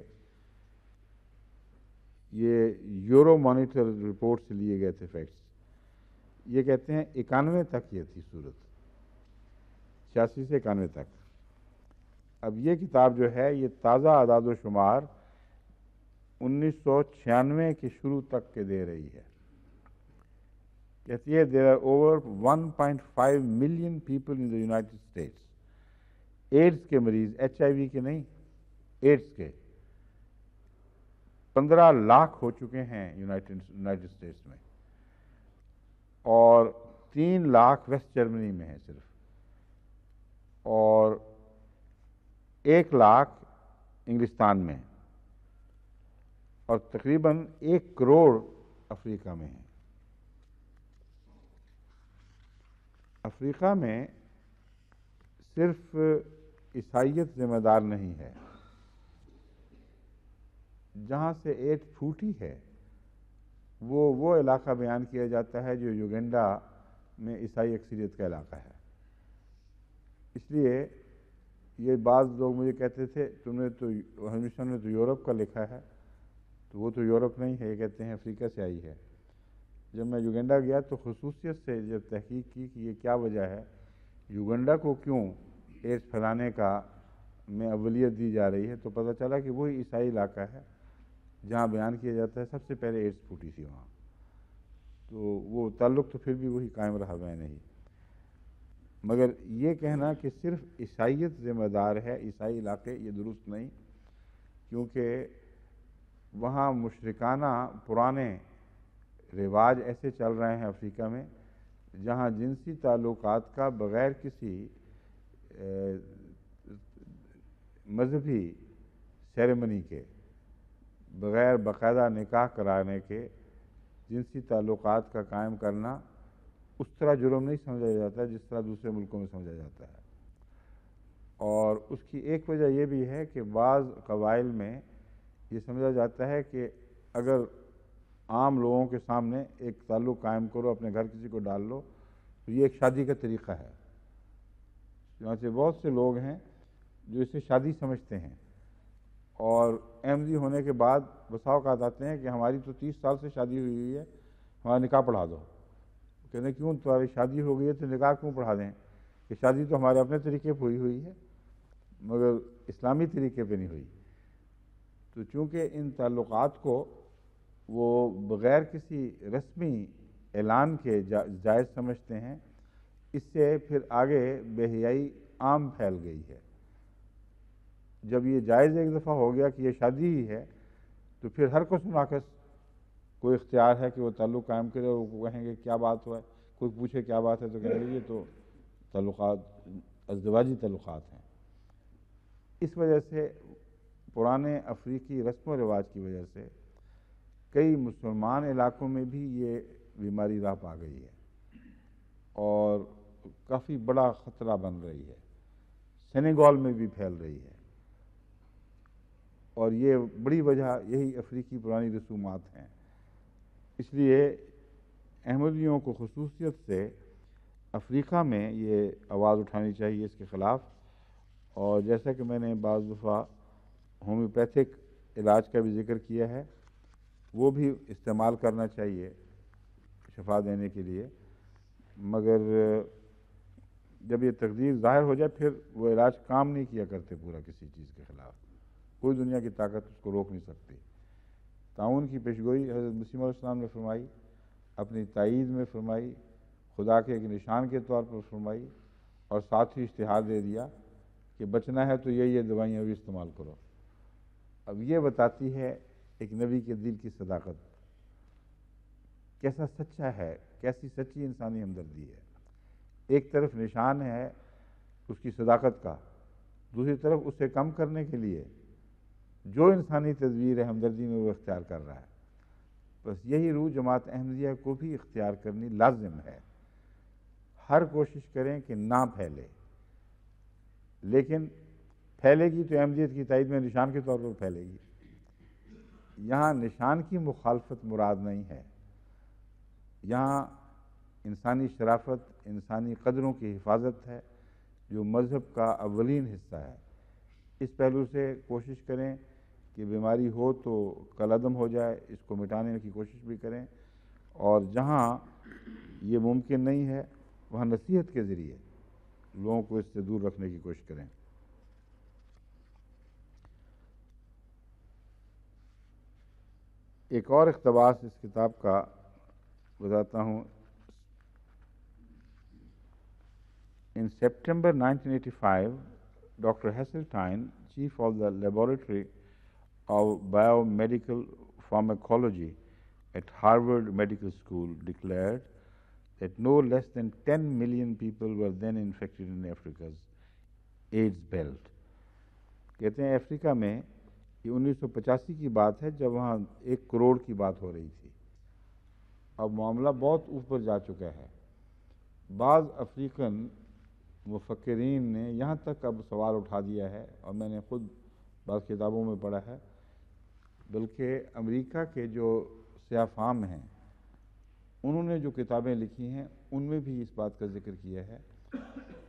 ये यूरो मॉनिटर रिपोर्ट से लिए गए थे फैक्ट्स ये कहते हैं इक्यानवे तक ये थी सूरत छियासी से इक्यानवे तक अब ये किताब जो है ये ताज़ा आदाद शुमार उन्नीस सौ छियानवे के शुरू तक के दे रही है कहती है there are over 1.5 million people in the United States AIDS के मरीज एच के नहीं एड्स के 15 लाख हो चुके हैं यूनाइटेड यूनाइटेड स्टेट्स में और तीन लाख वेस्ट जर्मनी में है सिर्फ और एक लाख इंग्लिस्तान में और तकरीबन एक करोड़ अफ्रीका में है अफ्रीका में सिर्फ ईसाइत जिम्मेदार नहीं है जहाँ से एट फूटी है वो वो इलाका बयान किया जाता है जो युगेंडा में ईसाई अक्सरियत का इलाका है इसलिए ये बात लोग मुझे कहते थे तुमने तो हमेशा ने तो यूरोप का लिखा है तो वो तो यूरोप नहीं है ये कहते हैं अफ्रीका से आई है जब मैं युगेंडा गया तो खसूसियत से जब तहकीक की कि ये क्या वजह है युगेंडा को क्यों एड्स फैलाने का में अवलियत दी जा रही है तो पता चला कि वही ईसाई इलाका है जहाँ बयान किया जाता है सबसे पहले एड्स फूटी थी वहाँ तो वो ताल्लुक़ तो फिर भी वही कायम रहा मैं नहीं मगर ये कहना कि सिर्फ ईसाइत ज़िम्मेदार है ईसाई इलाके ये दुरुस्त नहीं क्योंकि वहाँ मुशरकाना पुराने रिवाज ऐसे चल रहे हैं अफ्रीका में जहाँ जिनसी ताल्लुक का बग़ैर किसी मजहबी सेरेमनी के बग़ैर बाकायदा निकाह कराने के जिनसी ताल्लुक का कायम करना उस तरह जुर्म नहीं समझा जाता जिस तरह दूसरे मुल्कों में समझा जाता है और उसकी एक वजह यह भी है कि बाज़ कबाइल में ये समझा जाता है कि अगर आम लोगों के सामने एक ताल्लुक़ कायम करो अपने घर किसी को डाल लो तो ये एक शादी का तरीक़ा है चुनाचे बहुत से लोग हैं जो इसे शादी समझते हैं और एमजी होने के बाद बसाव का आते हैं कि हमारी तो तीस साल से शादी हुई हुई है हमारा निकाह पढ़ा दो कहने क्यों तुम्हारी शादी हो गई है तो निकाह क्यों पढ़ा दें कि शादी तो हमारे अपने तरीके पर हुई हुई है मगर इस्लामी तरीके पर नहीं हुई तो चूँकि इन ताल्लुक को वो बग़ैर किसी रस्मी ऐलान के जा, जायज़ समझते हैं इससे फिर आगे बेहियाई आम फैल गई है जब ये जायज़ एक दफ़ा हो गया कि ये शादी ही है तो फिर हर को सुनाकस कोई इख्तियार है कि वो ताल्लुक़ कायम करे और वो कहेंगे क्या बात हुआ है कोई पूछे क्या बात है तो कहेंगे ये तो तल्लुक़ अजवाजी तल्लुक़ हैं इस वजह से पुराने अफ्रीकी रस्म व रिवाज की वजह से कई मुसलमान इलाकों में भी ये बीमारी राह पा गई है और काफ़ी बड़ा ख़तरा बन रही है सेनेगॉल में भी फैल रही है और ये बड़ी वजह यही अफ्रीकी पुरानी रसूमात हैं इसलिए अहमदियों को खसूसियत से अफ्रीका में ये आवाज़ उठानी चाहिए इसके ख़िलाफ़ और जैसा कि मैंने बज़ दफ़ा होम्योपैथिक इलाज का भी जिक्र किया है वो भी इस्तेमाल करना चाहिए शफा देने के लिए मगर जब ये तकदीर ज़ाहिर हो जाए फिर वो इलाज काम नहीं किया करते पूरा किसी चीज़ के ख़िलाफ़ कोई दुनिया की ताकत उसको रोक नहीं सकती ताउन की पेशगोई हज़रत मसीम ने फरमाई अपनी तइद में फरमाई खुदा के एक निशान के तौर पर फरमाई और साथ ही इश्तहार दे दिया कि बचना है तो ये ये दवाइयाँ भी इस्तेमाल करो अब ये बताती है एक नबी के दिल की सदाकत कैसा सच्चा है कैसी सच्ची इंसानी हमदर्दी है एक तरफ निशान है उसकी सदाकत का दूसरी तरफ उसे कम करने के लिए जो इंसानी तस्वीर है हमदर्दी में वो इख्तियार कर रहा है बस यही रूह जमात अहमदिया को भी इख्तियार करनी लाजिम है हर कोशिश करें कि ना फैले लेकिन फैलेगी तो अहमदियत की तइद में निशान के तौर पर फैलेगी यहाँ निशान की मुखालफत मुराद नहीं है यहाँ इंसानी शराफत इंसानी कदरों की हिफाजत है जो मज़हब का अवलिन हिस्सा है इस पहलू से कोशिश करें कि बीमारी हो तो कलदम हो जाए इसको मिटाने की कोशिश भी करें और जहाँ ये मुमकिन नहीं है वहाँ नसीहत के ज़रिए लोगों को इससे दूर रखने की कोशिश करें एक और अकतबास इस किताब का बताता हूँ eighty five 1985, Haseltine chief of the laboratory of biomedical pharmacology at Harvard Medical School declared that no less than 10 million people were then infected in Africa's AIDS belt. कहते हैं अफ्रीका में ये 1985 की बात है जब वहाँ एक करोड़ की बात हो रही थी अब मामला बहुत ऊपर जा चुका है बाद अफ्रीकन मुफक्रीन ने यहाँ तक अब सवाल उठा दिया है और मैंने खुद बाद किताबों में पढ़ा है बल्कि अमेरिका के जो सियाफाम हैं उन्होंने जो किताबें लिखी हैं उनमें भी इस बात का जिक्र किया है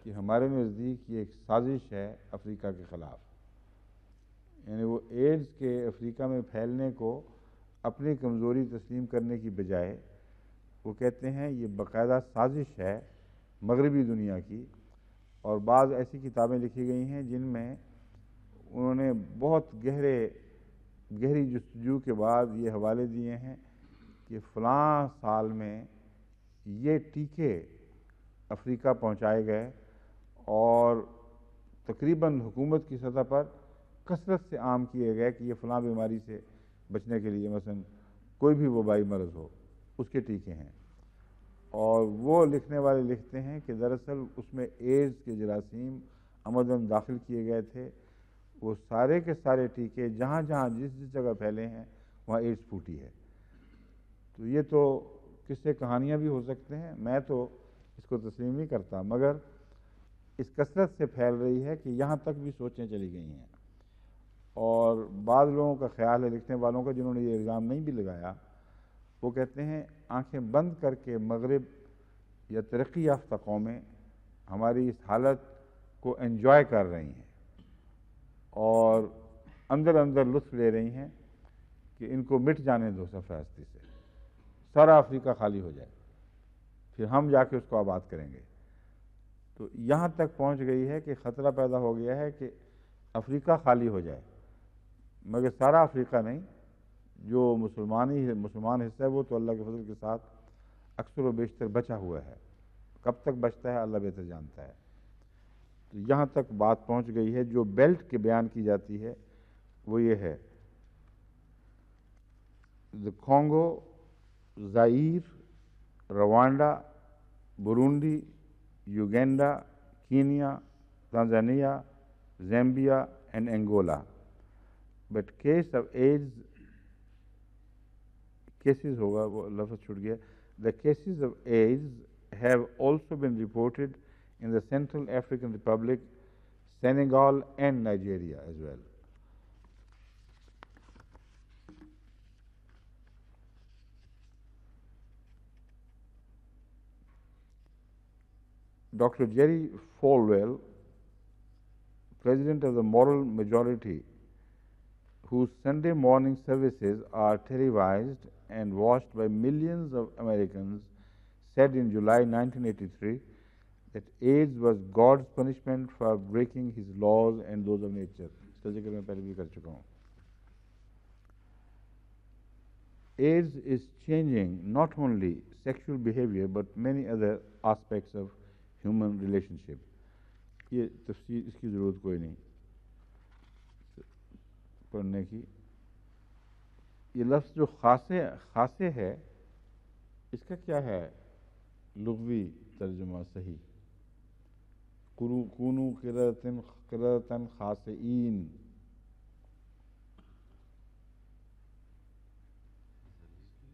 कि हमारे नज़दीक ये एक साजिश है अफ्रीका के ख़िलाफ़ यानी वो एड्स के अफ्रीका में फैलने को अपनी कमज़ोरी तस्लीम करने की बजाय वो कहते हैं ये बाकायदा साजिश है मगरबी दुनिया की और बाद ऐसी किताबें लिखी गई हैं जिनमें उन्होंने बहुत गहरे गहरी जस्तजू के बाद ये हवाले दिए हैं कि फ़लाँ साल में ये टीके अफ्रीका पहुंचाए गए और तकरीबन हुकूमत की सतह पर कसरत से आम किए गए कि ये फ़लाँ बीमारी से बचने के लिए मसलन कोई भी वबाई मर्ज़ हो उसके टीके हैं और वो लिखने वाले लिखते हैं कि दरअसल उसमें एड्स के जरासीम अमदन दाखिल किए गए थे वो सारे के सारे टीके जहाँ जहाँ जिस जिस जगह फैले हैं वहाँ एड्स फूटी है तो ये तो किससे कहानियाँ भी हो सकते हैं मैं तो इसको तस्लीम नहीं करता मगर इस कसरत से फैल रही है कि यहाँ तक भी सोचें चली गई हैं और बाद लोगों का ख्याल है लिखने वालों का जिन्होंने ये इल्ज़ाम नहीं भी लगाया वो कहते हैं आंखें बंद करके मगरब या तरक्की याफ्ता कौमें हमारी इस हालत को एंजॉय कर रही हैं और अंदर अंदर लुत्फ ले रही हैं कि इनको मिट जाने दो हस्ती से सारा अफ्रीका खाली हो जाए फिर हम जाके उसको आबाद करेंगे तो यहाँ तक पहुँच गई है कि ख़तरा पैदा हो गया है कि अफ्रीका खाली हो जाए मगर सारा अफ्रीका नहीं जो मुसलमान ही मुसलमान हिस्सा है वो तो अल्लाह के फजल के साथ अक्सर व बेशतर बचा हुआ है कब तक बचता है अल्लाह बेहतर जानता है तो यहाँ तक बात पहुँच गई है जो बेल्ट के बयान की जाती है वो ये है the Congo Zaire Rwanda Burundi Uganda Kenya Tanzania Zambia and Angola but case of AIDS cases होगा वो लफ्ज छूट गया the cases of AIDS have also been reported in the Central African Republic, Senegal, and Nigeria as well. Dr. Jerry Falwell, president of the Moral Majority, whose Sunday morning services are televised and watched by millions of Americans, said in July 1983 that AIDS was God's punishment for breaking his laws and those of nature. इसका जिक्र मैं पहले भी कर चुका हूँ AIDS is changing not only sexual behavior but many other aspects of human relationship. ये तफसीर इसकी ज़रूरत कोई नहीं पढ़ने की ये लफ्ज़ जो खासे खासे है इसका क्या है लघवी तर्जुमा सही कुरुकुनु किरतन किरतन खासईन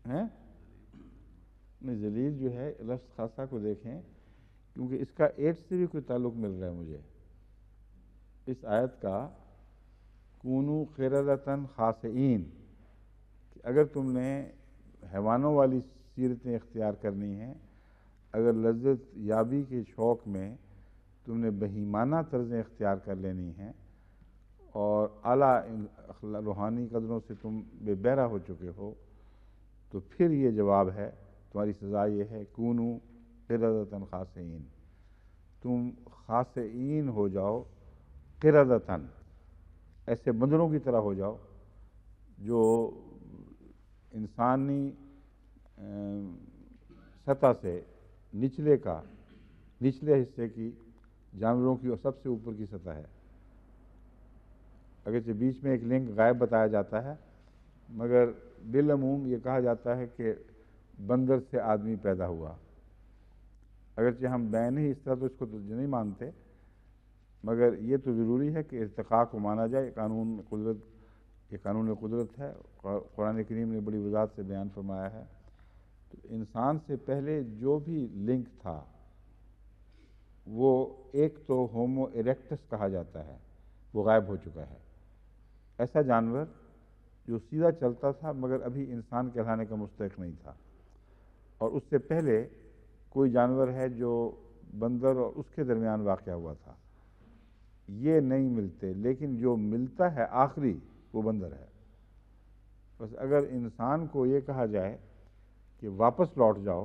हैं नहीं जलील जो है लफ्ज़ खासा को देखें क्योंकि इसका एट से भी कोई ताल्लुक मिल रहा है मुझे इस आयत का कुनु किरतन खासईन अगर तुमने हैवानों वाली सीरतें इख्तियार करनी हैं अगर लज्जत याबी के शौक़ में तुमने बहीमाना तर्ज़ें इख्तियार कर लेनी हैं और अला रूहानी कदरों से तुम बेबहरा हो चुके हो तो फिर ये जवाब है तुम्हारी सज़ा ये है कूनू किरदतन खासन तुम खासन हो जाओ किरदतन ऐसे बंदरों की तरह हो जाओ जो इंसानी सतह से निचले का निचले हिस्से की जानवरों की सबसे ऊपर की सतह है अगरचे बीच में एक लिंक गायब बताया जाता है मगर बिलमूम ये कहा जाता है कि बंदर से आदमी पैदा हुआ अगरचे हम बैन ही इस तरह तो इसको तो नहीं मानते मगर ये तो ज़रूरी है कि इरतक़ा को माना जाए कानून कुदरत ये कानून कुदरत है कुरान करीम ने बड़ी वजात से बयान फरमाया है तो इंसान से पहले जो भी लिंक था वो एक तो होमो इरेक्टस कहा जाता है वो गायब हो चुका है ऐसा जानवर जो सीधा चलता था मगर अभी इंसान कहलाने का मुस्तक नहीं था और उससे पहले कोई जानवर है जो बंदर और उसके दरमियान वाक़ हुआ था ये नहीं मिलते लेकिन जो मिलता है आखिरी वो बंदर है बस अगर इंसान को ये कहा जाए कि वापस लौट जाओ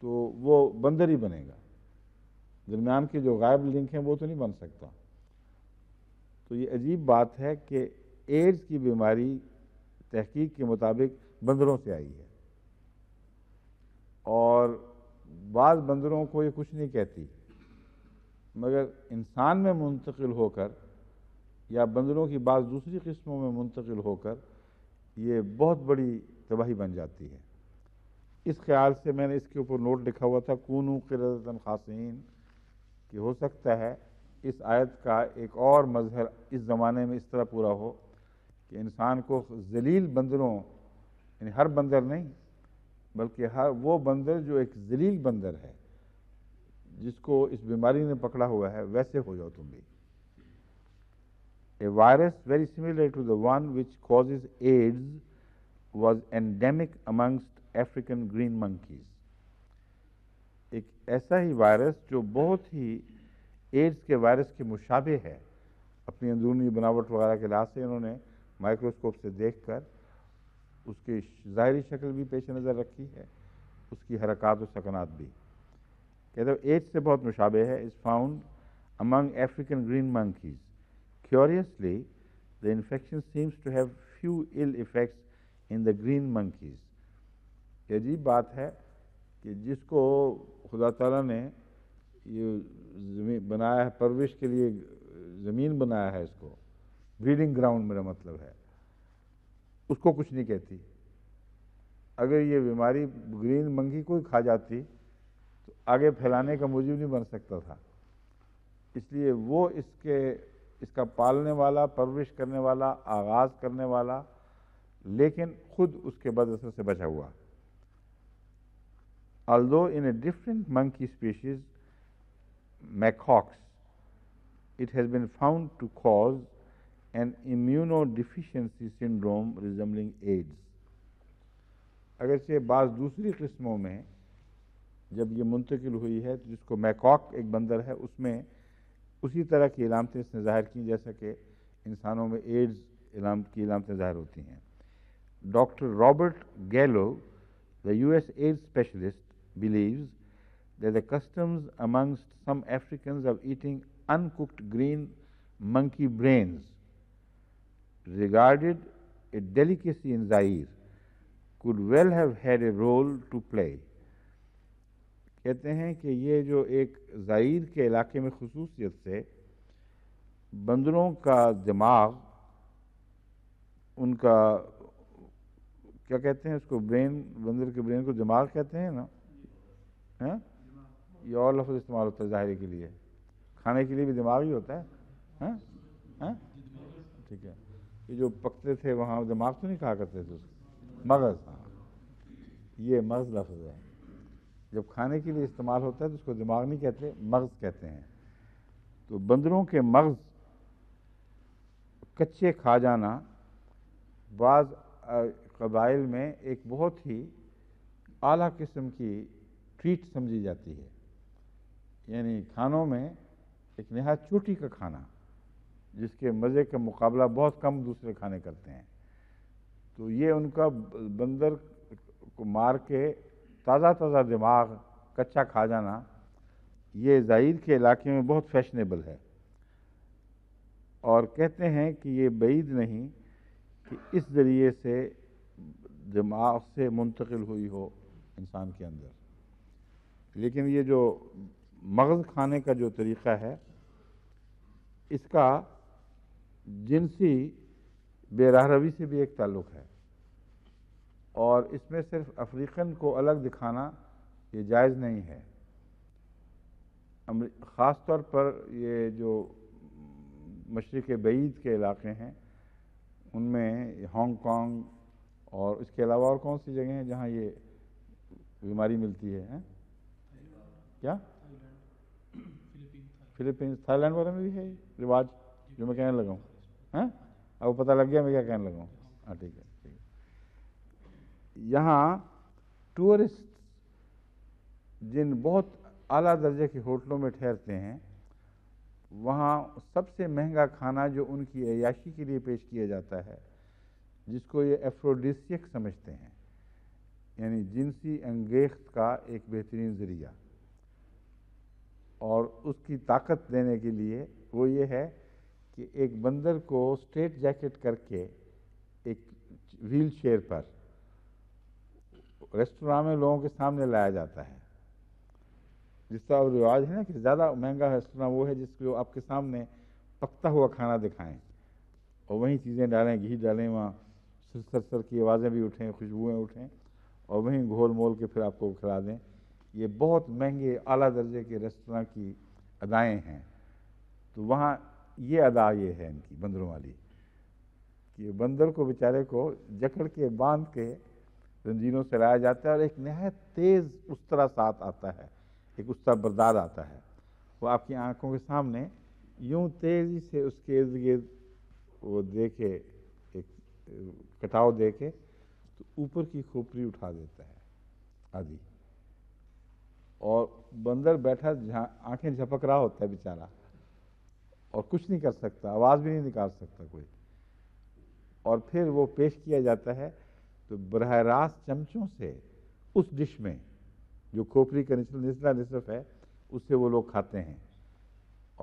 तो वो बंदर ही बनेगा दरमियान के जो गायब लिंक हैं वो तो नहीं बन सकता तो ये अजीब बात है कि एड्स की बीमारी तहकीक के मुताबिक बंदरों से आई है और बाद बंदरों को ये कुछ नहीं कहती मगर इंसान में मुंतकिल होकर या बंदरों की बाज़ दूसरी किस्मों में मुंतकिल होकर ये बहुत बड़ी तबाही बन जाती है इस ख्याल से मैंने इसके ऊपर नोट लिखा हुआ था कूनू किरतन खासन कि हो सकता है इस आयत का एक और मजहर इस ज़माने में इस तरह पूरा हो कि इंसान को जलील बंदरों यानी हर बंदर नहीं बल्कि हर वो बंदर जो एक जलील बंदर है जिसको इस बीमारी ने पकड़ा हुआ है वैसे हो जाओ तुम भी a virus very similar to the one which cause AIDS was endemic amongst African green monkeys एक ऐसा ही वायरस जो बहुत ही एड्स के वायरस के मुशाबे है अपनी अंदरूनी बनावट वगैरह के लिहाज से इन्होंने माइक्रोस्कोप से देख कर उसकी ज़ाहरी शक्ल भी पेश नज़र रखी है उसकी हरकत व सकनात भी कहते तो एड्स से बहुत मुशाबे है is found among African green monkeys curiously the infection seems to have few ill effects in the green monkeys अजीब बात है कि जिसको खुदा ताला ने ये ज़मीन बनाया है परविश के लिए ज़मीन बनाया है इसको ब्रीडिंग ग्राउंड मेरा मतलब है उसको कुछ नहीं कहती अगर ये बीमारी ग्रीन मंगी को ही खा जाती तो आगे फैलाने का मुजिब नहीं बन सकता था इसलिए वो इसके इसका पालने वाला परविश करने वाला आगाज़ करने वाला लेकिन खुद उसके बद असर से बचा हुआ although in a different monkey species, macaques, it has been found to cause an immunodeficiency syndrome resembling AIDS. अगरचे बाज़ दूसरी किस्मों में जब ये मुंतकिल हुई है तो जिसको मैकॉक एक बंदर है उसमें उसी तरह की इलामतें इसने ज़ाहिर की जैसा कि इंसानों में एड्स इलाम की इलामतें ज़ाहिर होती हैं doctor Robert Gallo the S AIDS specialist believes that the customs amongst some Africans of eating uncooked green monkey brains regarded a delicacy in Zaire could well have had a role to play. कहते हैं कि ये जो एक ज़ाइर के इलाके में खसूसियत से बंदरों का दिमाग उनका क्या कहते हैं उसको ब्रेन बंदर के ब्रेन को दिमाग कहते हैं ना हैं ये और लफ्ज़ इस्तेमाल होता है ज़ाहरी के लिए खाने के लिए भी दिमाग ही होता है हैं हैं ठीक है ये जो पकते थे वहाँ दिमाग तो नहीं कहा करते थे उसको मगज़ हाँ ये मगज़ लफ्ज़ है जब खाने के लिए इस्तेमाल होता है तो उसको दिमाग नहीं कहते मगज़ कहते हैं तो बंदरों के मगज़ कच्चे खा जाना बाज़ कबाइल में एक बहुत ही अली किस्म की ट्रीट समझी जाती है यानी खानों में एक नहाय चोटी का खाना जिसके मज़े का मुकाबला बहुत कम दूसरे खाने करते हैं तो ये उनका बंदर को मार के ताज़ा ताज़ा दिमाग कच्चा खा जाना ये ज़ाहिर के इलाके में बहुत फैशनेबल है और कहते हैं कि ये बेद नहीं कि इस ज़रिए से दिमाग से मुंतकिल हुई हो इंसान के अंदर लेकिन ये जो मगज़ खाने का जो तरीक़ा है इसका जिनसी बेराहरवी से भी एक ताल्लुक़ है और इसमें सिर्फ अफ्रीकन को अलग दिखाना ये जायज़ नहीं है ख़ास तौर पर ये जो मशरक़ बैद के इलाके हैं उनमें कॉन्ग और इसके अलावा और कौन सी जगह हैं जहाँ ये बीमारी मिलती है, है? क्या फिलीपींस थाईलैंड वाले में भी है रिवाज जो मैं कहने लगा हूँ हैं हाँ? अब पता लग गया मैं क्या कहने लगा हूँ हाँ ठीक है ठीक है यहाँ टूरिस्ट जिन बहुत आला दर्जे के होटलों में ठहरते हैं वहाँ सबसे महंगा खाना जो उनकी अयाशी के लिए पेश किया जाता है जिसको ये एफ्रोडिसक समझते हैं यानी जिनसी अंगेख का एक बेहतरीन ज़रिया और उसकी ताकत देने के लिए वो ये है कि एक बंदर को स्ट्रेट जैकेट करके एक व्हील चेयर पर रेस्टोरेंट में लोगों के सामने लाया जाता है जिसका अब रिवाज है ना कि ज़्यादा महंगा रेस्टोरेंट वो है जिसको आपके सामने पकता हुआ खाना दिखाएं और वहीं चीज़ें डालें घी डालें वहाँ सर सर सर की आवाज़ें भी उठें खुशबुएँ उठें और वहीं घोल मोल के फिर आपको खिला दें ये बहुत महंगे आला दर्जे के रेस्तरा की अदाएँ हैं तो वहाँ ये अदा ये है इनकी बंदरों वाली कि बंदर को बेचारे को जकड़ के बांध के जंजीरों से लाया जाता है और एक नहायत तेज़ उस तरह साथ आता है एक उस तरह बर्दाद आता है वो आपकी आंखों के सामने यूँ तेज़ी से उसके इर्द गिर्द वो दे के एक कटाव दे के तो ऊपर की खोपड़ी उठा देता है आदि और बंदर बैठा आंखें झपक रहा होता है बेचारा और कुछ नहीं कर सकता आवाज़ भी नहीं निकाल सकता कोई और फिर वो पेश किया जाता है तो बरह रास्त चमचों से उस डिश में जो खोपरी का निचला निचला निसफ है उससे वो लोग खाते हैं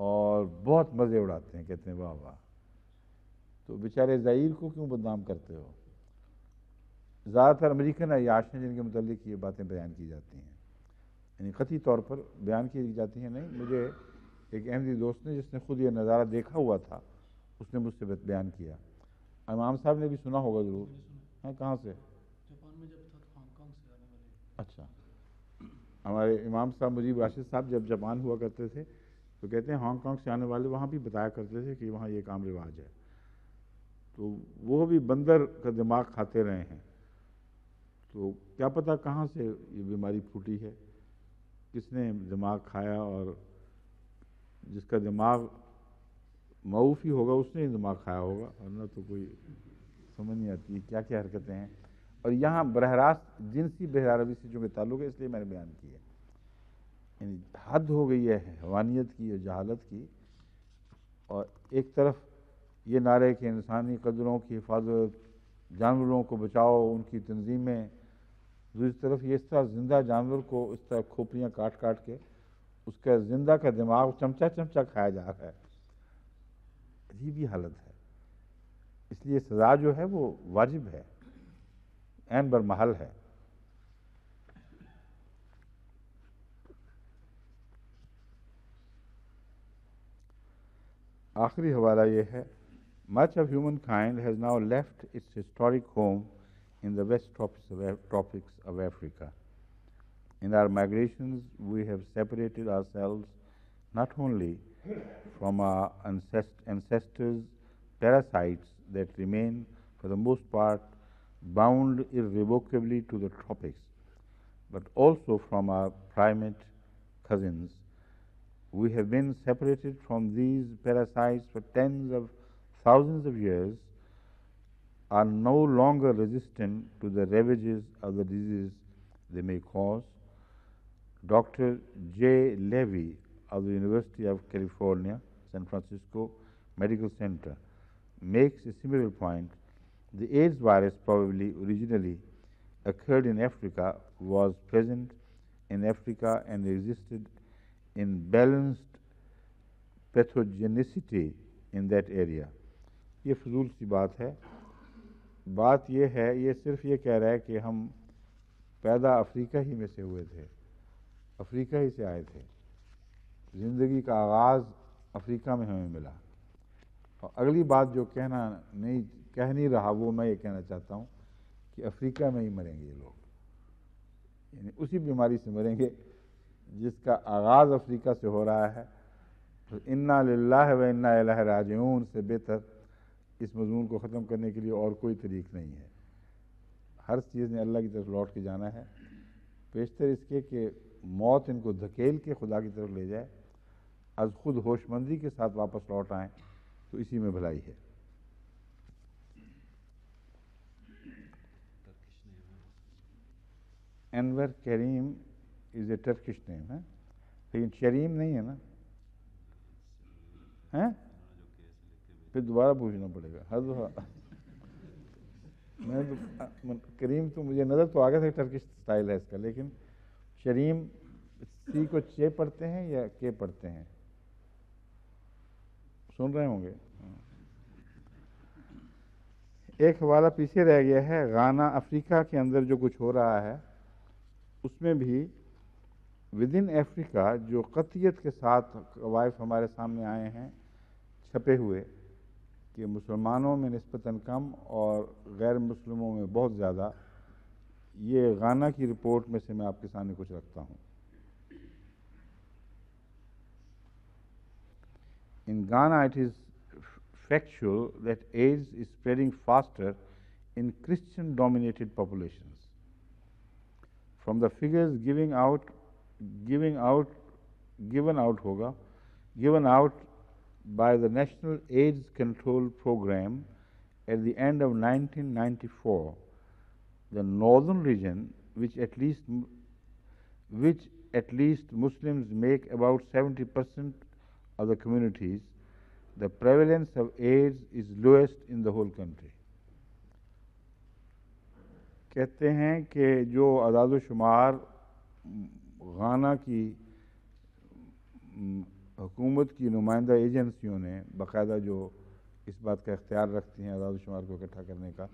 और बहुत मज़े उड़ाते हैं कहते हैं वाह वाह तो बेचारे ज़ाहिर को क्यों बदनाम करते हो ज़्यादातर अमरीकन अयाश हैं जिनके मतलब ये बातें बयान की जाती हैं यानी कथी तौर पर बयान की जाती है नहीं मुझे एक अहमदी दोस्त ने जिसने खुद ये नज़ारा देखा हुआ था उसने मुझसे बयान किया इमाम साहब ने भी सुना होगा ज़रूर हाँ कहाँ से तो अच्छा हमारे इमाम साहब मुजीब राशिद साहब जब जापान हुआ करते थे तो कहते हैं हांगकॉन्ग से आने वाले वहाँ भी बताया करते थे कि वहाँ ये काम रिवाज है तो वो भी बंदर का दिमाग खाते रहे हैं तो क्या पता कहाँ से ये बीमारी फूटी है किसने दिमाग खाया और जिसका दिमाग मऊफ ही होगा उसने ही दिमाग खाया होगा वरना तो कोई समझ नहीं आती क्या क्या हरकतें हैं और यहाँ बरह रास्त जिनसी बहरारवी से चूँकि ताल्लुक है इसलिए मैंने बयान किया यानी हद हो गई है हवानियत की और जहालत की और एक तरफ ये नारे कि इंसानी कदरों की हिफाजत जानवरों को बचाओ उनकी तंजीमें दूसरी तरफ ये इस तरह ज़िंदा जानवर को इस तरह खोपड़ियाँ काट काट के उसका ज़िंदा का दिमाग चमचा चमचा खाया जा रहा है अजीब ही हालत है इसलिए सज़ा जो है वो वाजिब है एन बरमहल है आखिरी हवाला ये है of humankind has now left its historic home in the west tropics of, tropics of Africa. In our migrations, we have separated ourselves not only from our ancest ancestors' parasites that remain, for the most part, bound irrevocably to the tropics, but also from our primate cousins. We have been separated from these parasites for tens of thousands of years are no longer resistant to the ravages of the disease they may cause. Dr. J. Levy of the University of California, San Francisco Medical Center makes a similar point. The AIDS virus probably originally occurred in Africa, was present in Africa and existed in balanced pathogenicity in that area. ये फजूल बात है बात यह है ये सिर्फ ये कह रहा है कि हम पैदा अफ्रीका ही में से हुए थे अफ्रीका ही से आए थे ज़िंदगी का आगाज़ अफ्रीका में हमें मिला और अगली बात जो कहना नहीं कह नहीं रहा वो मैं ये कहना चाहता हूँ कि अफ्रीका में ही मरेंगे ये लोग यानी उसी बीमारी से मरेंगे जिसका आगाज़ अफ्रीका से हो रहा है तो इन्ना ला व इन्ना राजून से बेहतर इस मजमून को ख़त्म करने के लिए और कोई तरीक नहीं है हर चीज़ ने अल्लाह की तरफ लौट के जाना है बेशतर इसके कि मौत इनको धकेल के खुदा की तरफ ले जाए आज खुद होशमंदी के साथ वापस लौट आएँ तो इसी में भलाई है Anwar Karim is a Turkish name है लेकिन शरीम नहीं है ना हैं हाँ? फिर दोबारा पूछना पड़ेगा हर दफा मैं तो करीम तो मुझे नज़र तो आ गया था टर्किश स्टाइल है इसका लेकिन शरीम सी को चे पढ़ते हैं या के पढ़ते हैं सुन रहे होंगे एक हवाला पीछे रह गया है गाना अफ्रीका के अंदर जो कुछ हो रहा है उसमें भी विद इन अफ्रीका जो कतियत के साथ वाइफ हमारे सामने आए हैं छपे हुए कि मुसलमानों में नस्बता कम और गैर मुसलमों में बहुत ज़्यादा ये गाना की रिपोर्ट में से मैं आपके सामने कुछ रखता हूँ in Ghana it is factual that AIDS is spreading faster in Christian dominated population from the figures giving out giving out given out होगा given out by the National AIDS Control Program at the end of 1994, the northern region, which at least which at least Muslims make about 70 percent of the communities, the prevalence of AIDS is lowest in the whole country. कहते हैं कि जो अदाद शुमार गाना की हुकूमत की नुमाइंदा एजेंसियों ने बाकायदा जो इस बात का इख्तियार रखती हैं आदाद शुमार को इकट्ठा करने का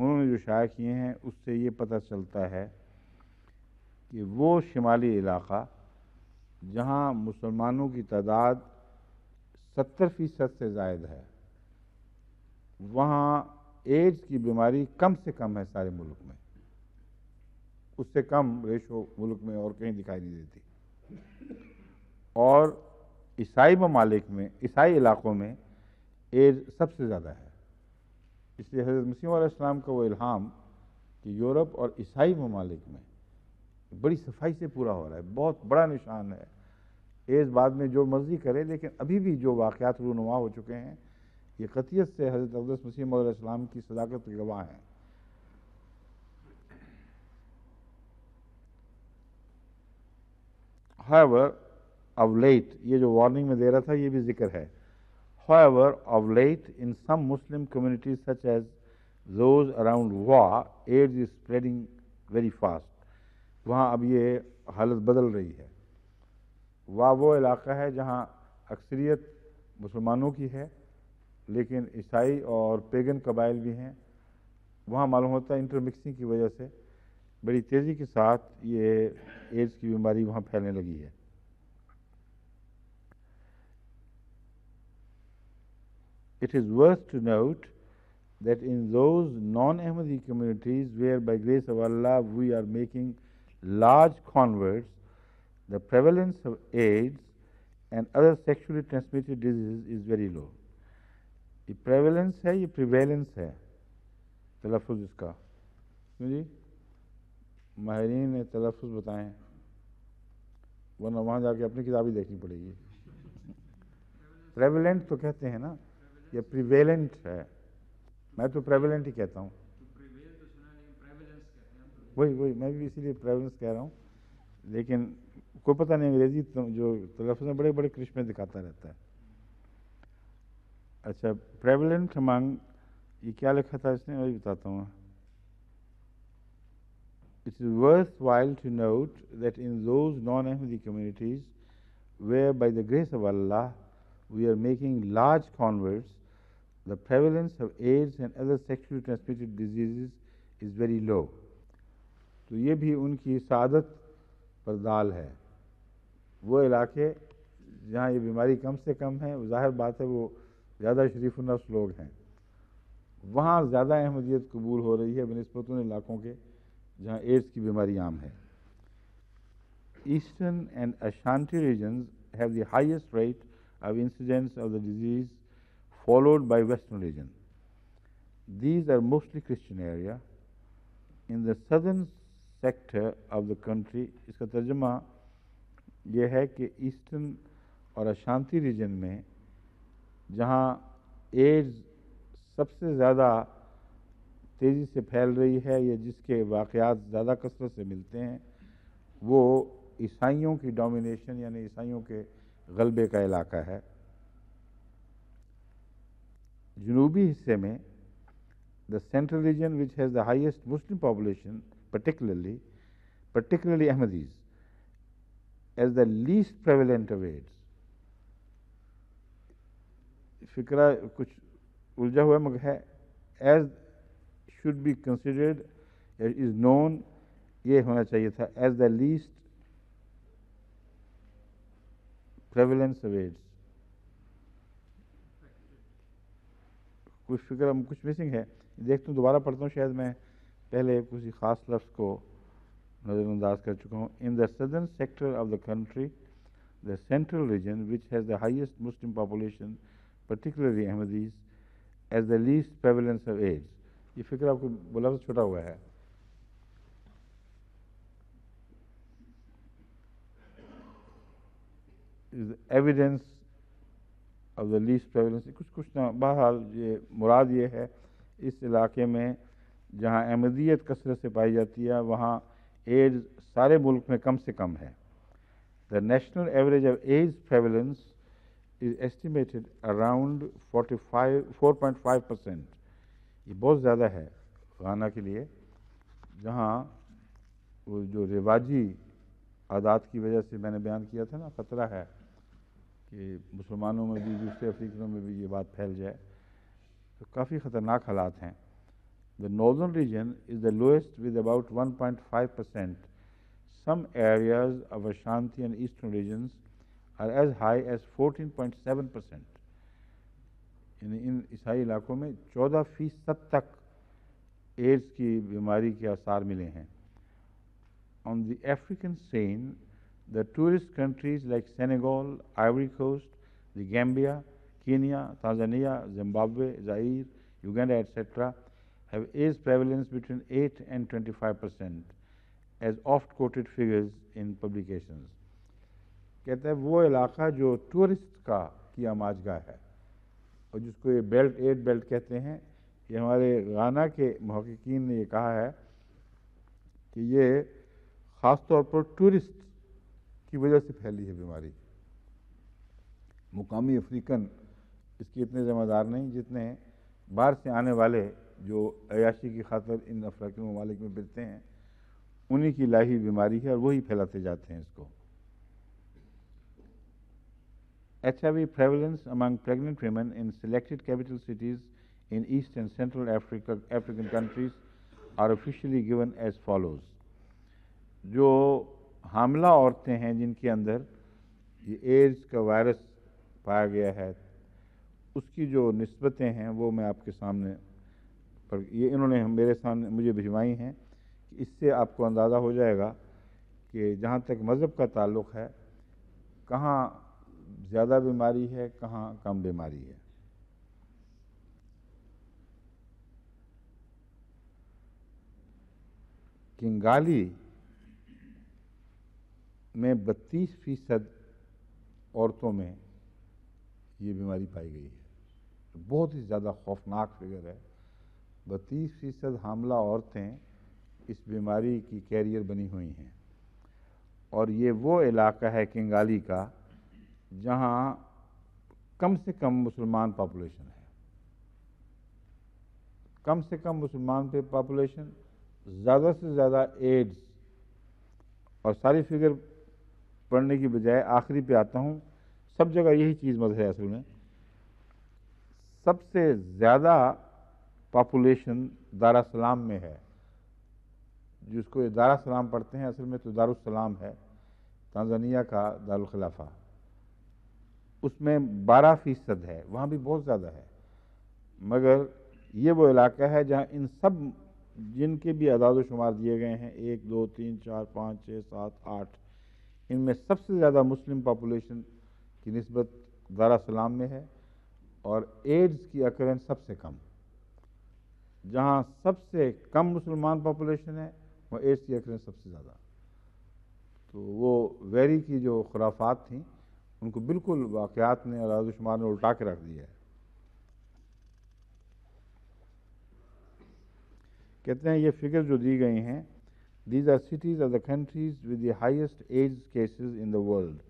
उन्होंने जो शाया किए हैं उससे ये पता चलता है कि वो शुमाली इलाक़ा जहाँ मुसलमानों की तादाद सत्तर फ़ीसद से जायद है वहाँ एड्स की बीमारी कम से कम है सारे मुल्क में उससे कम रेशो मुल्क में और कहीं दिखाई नहीं देती और ईसाई ममालिक में ईसाई इलाक़ों में एज सबसे ज़्यादा है इसलिए हजरत मसीम का वो इल्हाम कि यूरोप और ईसाई ममालिक में बड़ी सफाई से पूरा हो रहा है बहुत बड़ा निशान है एज बाद में जो मर्ज़ी करे लेकिन अभी भी जो वाक़ात रूनुमा हो चुके हैं ये कतियत से हज़रत अब्दस मसीम की सदाकत के गवाह हैं हावर of late ये जो warning में दे रहा था ये भी जिक्र है However, of late in some Muslim communities such as those around Wa, AIDS is spreading very fast. वहाँ अब ये हालत बदल रही है वा वो इलाका है जहाँ अक्सरियत मुसलमानों की है लेकिन ईसाई और पेगन कबाइल भी हैं वहाँ मालूम होता है इंटरमिक्सिंग की वजह से बड़ी तेज़ी के साथ ये एड्स की बीमारी वहाँ फैलने लगी है It is worth to note that in those non-Ahmadi communities where by grace of Allah we are making large converts, the prevalence of AIDS and other sexually transmitted diseases is very low. The prevalence hai, the prevalence hai. है तलफ़ इसका जी माहरीन ने तलफ़ बताएं वरना वहाँ जाके अपनी किताब ही देखनी पड़ेगी प्रेवलेंट तो कहते हैं ना ये प्रिवेलेंट है मैं तो प्रेवलेंट ही कहता हूँ वही वही मैं भी इसीलिए प्रेवलेंस कह रहा हूँ लेकिन कोई पता नहीं अंग्रेजी तो जो तलफ़ में बड़े बड़े क्रिश्मे दिखाता रहता है अच्छा प्रेवलेंट मांग ये क्या लिखा था इसने वही बताता हूँ it is is worthwhile to note that in those non Ahmadi communities where, by the grace of Allah we are making large converts the prevalence of AIDS and other sexually transmitted diseases is very low. तो ये भी उनकी सादत पर दाल है वो इलाके जहाँ ये बीमारी कम से कम है ज़ाहिर बात है वो ज़्यादा शरीफ नफ्स लोग हैं वहाँ ज़्यादा अहमदियत कबूल हो रही है बनस्बत उन इलाकों के जहाँ एड्स की बीमारी आम है Eastern and Ashanti region have the highest rate of incidence of the disease followed by Western religion. These are mostly Christian area. In the southern sector of the country, इसका तर्जमा यह है कि ईस्टर्न और अशांति रीजन में जहाँ ads सबसे ज़्यादा तेज़ी से फैल रही है या जिसके वाक़ात ज़्यादा कसरत से मिलते हैं वो ईसाइयों की डोमिनेशन यानी ईसाइयों के गलबे का इलाका है Junubi hisse mein, the central region which has the highest Muslim population, particularly, particularly Ahmadis, as the least prevalent of AIDS. Fikra, कुछ उलझा हुआ मगर है AIDS should be considered is known ये होना चाहिए था as the least prevalence of aids. कुछ फिक्र कुछ मिसिंग है देखता हूँ दोबारा पढ़ता हूँ शायद मैं पहले किसी ख़ास लफ्स को नज़रअंदाज कर चुका हूँ in the southern sector of the country the central region which has the highest Muslim population particularly Ahmadis has the least prevalence of AIDS ये फिक्र आपको बुला तो छोटा हुआ है evidence of the least prevalence कुछ कुछ ना बहरहाल ये मुराद ये है इस इलाके में जहाँ अहमदीत कसरत से पाई जाती है वहाँ एज सारे मुल्क में कम से कम है the national average of AIDS prevalence is estimated around forty five four point five percent ये बहुत ज़्यादा है गाना के लिए जहाँ वो जो रिवाजी आदात की वजह से मैंने बयान किया था ना ख़तरा है कि मुसलमानों में भी दूसरे अफ्रीकनों में भी ये बात फैल जाए तो काफ़ी ख़तरनाक हालात हैं the northern region is the lowest with about 1.5 percent some areas of Ashanti and Eastern region are as high as 14.7 percent यानी इन ईसाई इलाकों में चौदह फीसद तक एड्स की बीमारी के आसार मिले हैं ऑन द अफ्रीकन सेन the tourist countries like Senegal, Ivory Coast, the Gambia, Kenya, Tanzania, Zimbabwe, Zaire, Uganda, etc., have age prevalence between 8 and 25 percent, as oft quoted figures in publications. कहते हैं वो इलाका जो टूरिस्ट का की आमाजगा है और जिसको ये बेल्ट एट बेल्ट कहते हैं ये हमारे गाना के महकिन ने ये कहा है कि ये ख़ास तौर पर टूरिस्ट की वजह से फैली है बीमारी मुकामी अफ्रीकन इसके इतने ज़िम्मेदार नहीं जितने बाहर से आने वाले जो अयाशी की खातर इन अफ्रीकी ममालिक में फिरते हैं उन्हीं की लाही बीमारी है और वही फैलाते जाते हैं इसको H I V prevalence among pregnant women in selected capital cities in East and Central African countries are are given as follows जो हामला औरतें हैं जिनके अंदर ये एड्स का वायरस पाया गया है उसकी जो नस्बतें हैं वो मैं आपके सामने पर ये इन्होंने मेरे सामने मुझे भिजवाई हैं कि इससे आपको अंदाज़ा हो जाएगा कि जहाँ तक मज़हब का ताल्लुक है कहाँ ज़्यादा बीमारी है कहाँ कम बीमारी है किंगाली में बत्तीस फीसद औरतों में ये बीमारी पाई गई है बहुत ही ज़्यादा खौफनाक फिगर है बत्तीस फीसद हामला औरतें इस बीमारी की कैरियर बनी हुई हैं और ये वो इलाका है किंगाली का जहाँ कम से कम मुसलमान पापुलेशन है कम से कम मुसलमान पे पापुलेशन ज़्यादा से ज़्यादा एड्स और सारी फिगर पढ़ने की बजाय आखिरी पे आता हूँ सब जगह यही चीज़ है असल में सबसे ज़्यादा दारा सलाम में है जिसको सलाम पढ़ते हैं असल में तो दारुसलाम है तंजानिया का दारुलखिलाफा उसमें बारह फ़ीसद है वहाँ भी बहुत ज़्यादा है मगर ये वो इलाका है जहाँ इन सब जिनके भी अदाद शुमार दिए गए हैं एक दो तीन चार पाँच छः सात आठ इनमें सबसे ज़्यादा मुस्लिम पॉपुलेशन की नस्बत सलाम में है और एड्स की अकरेंस सबसे कम जहाँ सबसे कम मुसलमान पापोलेशन है वहाँ एड्स की अकरेंस सबसे ज़्यादा तो वो वेरी की जो खुराफात थी उनको बिल्कुल वाक़ात ने और शुमार ने उल्टा के रख दिया है कहते हैं ये फिगर जो दी गई हैं These are cities of the countries with the highest AIDS cases in the world.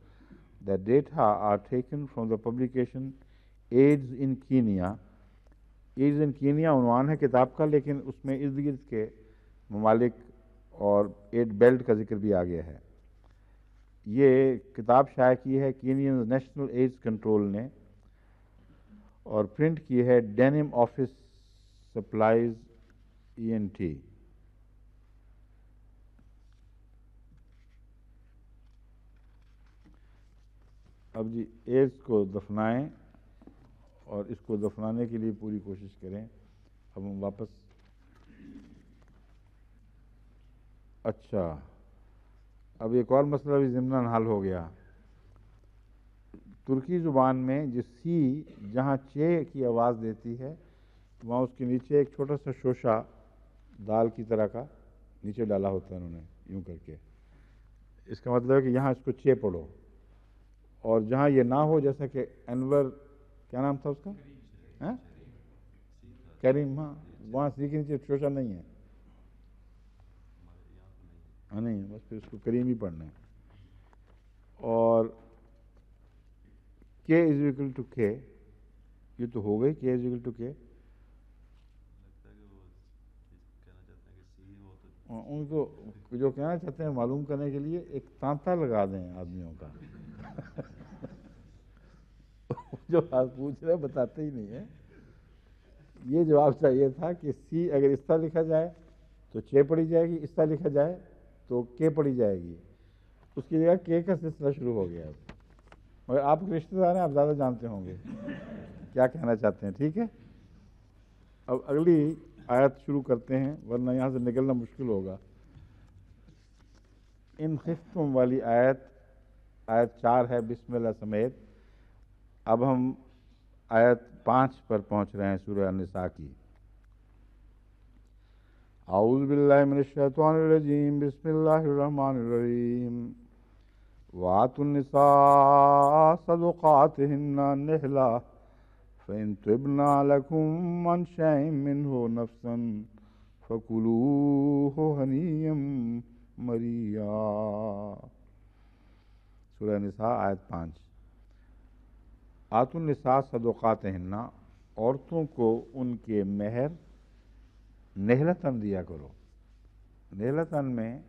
The data are taken from the publication AIDS in Kenya. AIDS in Kenya unwan hai kitab ka lekin usme इर्द गिर्द के ममालिक और add belt का जिक्र भी आ गया है ये किताब शाया की है कीनियन नेशनल एड्स कंट्रोल ने और प्रिंट की है Denim office supplies E N T अब जी एज को दफनाएं और इसको दफनाने के लिए पूरी कोशिश करें अब हम वापस अच्छा अब एक और मसला भी ज़मन हल हो गया तुर्की ज़ुबान में जिस सी जहाँ चे की आवाज़ देती है वहाँ उसके नीचे एक छोटा सा शोशा दाल की तरह का नीचे डाला होता है उन्होंने यूं करके इसका मतलब है कि यहाँ इसको चे पढ़ो और जहाँ ये ना हो जैसे कि अनवर क्या नाम था उसका है करीम हाँ वहाँ सी के नीचे शोशा नहीं है हाँ नहीं बस फिर उसको करीम ही पढ़ना है और के इज इक्वल टू के ये तो हो गई के इज इक्वल टू के उनको जो कहना चाहते हैं मालूम करने के लिए एक तांता लगा दें आदमियों का जो आप पूछ रहे बताते ही नहीं है ये जवाब चाहिए था कि सी अगर इस तरह लिखा जाए तो छः पड़ी जाएगी इस तरह लिखा जाए तो के पड़ी जाएगी उसकी जगह के का सिलसिला शुरू हो गया मगर आप रिश्तेदार हैं आप ज़्यादा जानते होंगे क्या कहना चाहते हैं ठीक है अब अगली आयत शुरू करते हैं वरना यहाँ से निकलना मुश्किल होगा इन खिफ्तों वाली आयत आयत चार है बिस्मिल्लाह समेत अब हम आयत पाँच पर पहुंच रहे हैं सूर्य निशा की आउज़बिल्लाशतवानरजीम बसमीम वातुलनसा नहला फ़िन तिबना लकुम हो नफसन फ़कुलू हो हनीम मरिया सूर्य निसा आयत पाँच आतुलनसा सदोक़ात हन्ना औरतों को उनके महर नहलतन दिया करो नहलतन में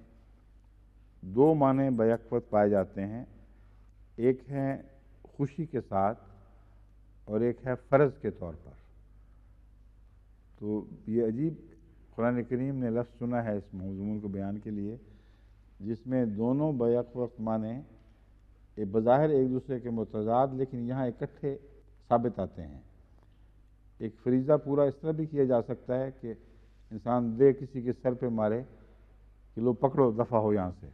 दो माने बयकवत पाए जाते हैं एक है खुशी के साथ और एक है फ़र्ज़ के तौर पर तो ये अजीब कुरान करीम ने लफ्ज़ सुना है इस मजमून को बयान के लिए जिसमें दोनों बयक वक्त माने ये बज़ाहिर एक दूसरे के मुतजाद लेकिन यहाँ इकट्ठे साबित आते हैं एक फरीजा पूरा इस तरह भी किया जा सकता है कि इंसान दे किसी के सर पे मारे कि लो पकड़ो दफ़ा हो यहाँ से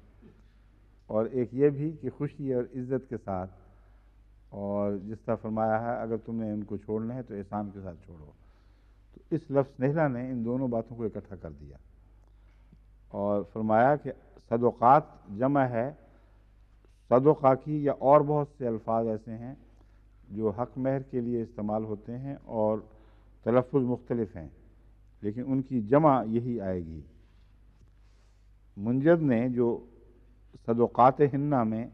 और एक ये भी कि खुशी और इज़्ज़त के साथ और जिस तरह फरमाया है अगर तुमने इनको छोड़ना है तो एहसान के साथ छोड़ो तो इस लफ्स नेहला ने इन दोनों बातों को इकट्ठा कर दिया और फरमाया कि सदोक़ात जमा है सद खाकी या और बहुत से अल्फाज ऐसे हैं जो हक महर के लिए इस्तेमाल होते हैं और तलफ़ मुख्तलफ़ हैं लेकिन उनकी जमा यही आएगी मुंजद ने जो सदोक़ात हन्ना में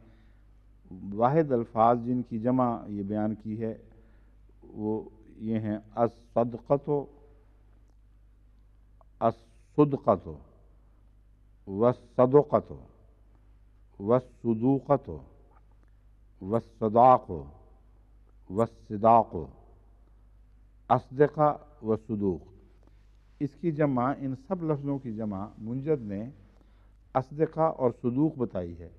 वाद अल्फाज जिनकी जमा ये बयान की है वो ये हैं असदक़त असदक़त व सदक़त वसदूक़त वसदाक वसदाक असदा व सदूक इसकी जमा इन सब लफ्ज़ों की जमा मुंजद ने असदा और सदूक बताई है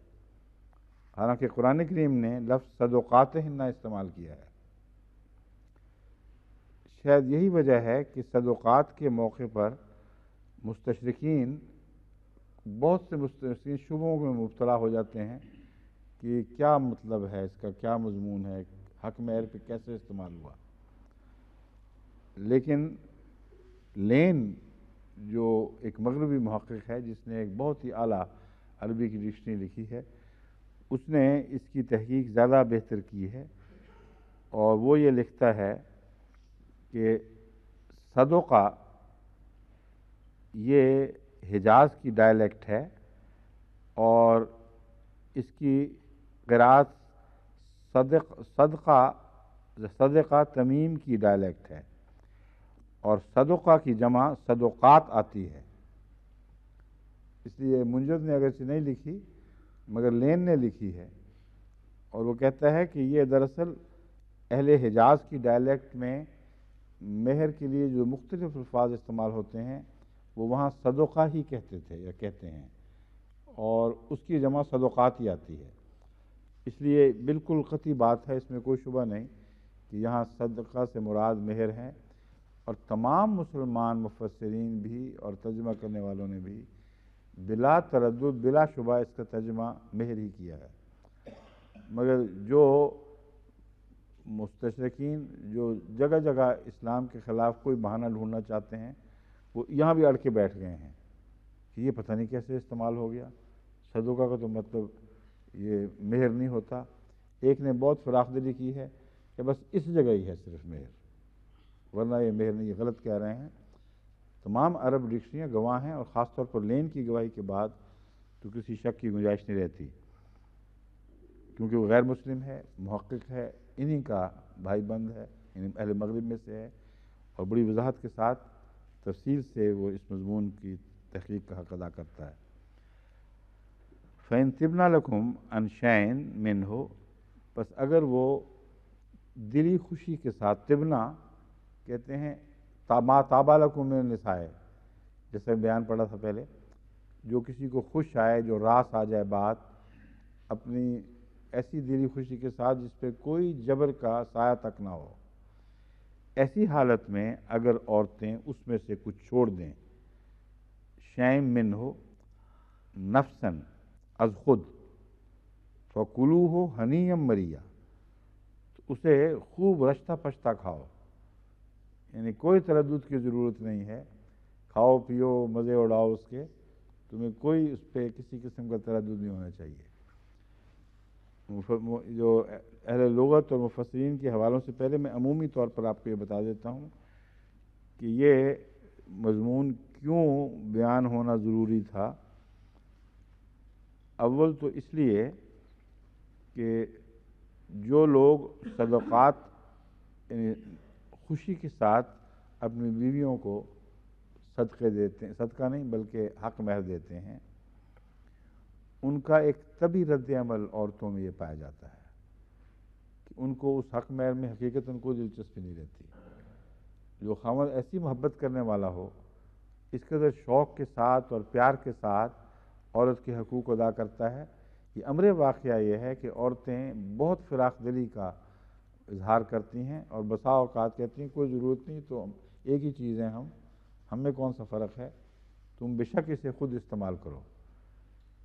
हालांकि कुरान करीम ने लफ्ज़ सदक़ात हिन्ना इस्तेमाल किया है शायद यही वजह है कि सदोक़ात के मौके पर मुस्तशरकिन बहुत से मुस्तिन शुभों में मुबतला हो जाते हैं कि क्या मतलब है इसका क्या मजमून है हक महर पे कैसे इस्तेमाल हुआ लेकिन लेन जो एक मगरबी महक़ है जिसने एक बहुत ही आला अरबी की डिक्शनी लिखी है उसने इसकी तहकीक ज़्यादा बेहतर की है और वो ये लिखता है कि सदों का ये हिजाज की डायलैक्ट है और इसकी गरात सदक सदका सदका तमीम की डायलैक्ट है और सदका की जमा सदक़ात आती है इसलिए मुंजद ने अगर नहीं लिखी मगर लेन ने लिखी है और वो कहता है कि ये दरअसल अहल हिजाज की डायलैक्ट में मेहर के लिए जो मुख्तलिफ़ अल्फाज इस्तेमाल होते हैं वो वहाँ सदका ही कहते थे या कहते हैं और उसकी जमा सदक़ात ही आती है इसलिए बिल्कुल क़ती बात है इसमें कोई शुबा नहीं कि यहाँ सदका से मुराद मेहर है और तमाम मुसलमान मुफसरीन भी और तर्जमा करने वालों ने भी बिला तरद बिला शुबा इसका तर्जमा मेहर ही किया है मगर जो मुस्तरकिन जो जगह जगह इस्लाम के ख़िलाफ़ कोई बहाना ढूंढना चाहते हैं वो यहाँ भी अड़ के बैठ गए हैं कि ये पता नहीं कैसे इस्तेमाल हो गया सदुका का तो मतलब ये मेहर नहीं होता एक ने बहुत फराख दिली की है कि बस इस जगह ही है सिर्फ मेहर वरना ये मेहर नहीं ये गलत कह रहे हैं तमाम अरब डिक्शनियाँ गवाह हैं और ख़ास तौर पर लेन की गवाही के बाद तो किसी शक की गुंजाइश नहीं रहती क्योंकि वो गैर मुस्लिम है महक़ है इन्हीं का भाई बंद है अहल मगरब में से है और बड़ी वजाहत के साथ तफसील से वो इस मजमून की तहकीक का हक अदा करता है फ़ैन तिबना लखुम शैन मिन हो बस अगर वो दिली खुशी के साथ तिबना कहते हैं तामा ताबा लखुम नसाए जैसे बयान पढ़ा था पहले जो किसी को खुश आए जो रास आ जाए बात अपनी ऐसी दिली खुशी के साथ जिस पर कोई जबर का साया तक ना हो ऐसी हालत में अगर औरतें उसमें से कुछ छोड़ दें शैम मिन हो नफसन अज खुद फ़कुलू हो हनीम मरिया तो उसे खूब रश्ता पछता खाओ यानी कोई तरद की ज़रूरत नहीं है खाओ पियो मज़े उड़ाओ उसके तुम्हें कोई उस पर किसी किस्म का तरद नहीं होना चाहिए जो अहल लगत और मुफसरीन के हवालों से पहले मैं अमूमी तौर पर आपको ये बता देता हूँ कि ये मजमून क्यों बयान होना ज़रूरी था अव्वल तो इसलिए कि जो लोग सदक़ात खुशी के साथ अपनी बीवियों को सदक़े देते हैं सदका नहीं बल्कि हक महर देते हैं उनका एक तभी रद्द अमल औरतों में ये पाया जाता है कि उनको उस हक मैर में हकीकत उनको दिलचस्पी नहीं रहती जो खामद ऐसी मोहब्बत करने वाला हो इस कदर शौक़ के साथ और प्यार के साथ औरत के हकूक़ अदा करता है कि अमर वाक़ यह है कि औरतें बहुत फिराक दिली का इजहार करती हैं और बसा अवकात कहती हैं कोई ज़रूरत नहीं तो एक ही चीज़ है हम हमें कौन सा फ़र्क है तुम बेशक इसे खुद इस्तेमाल करो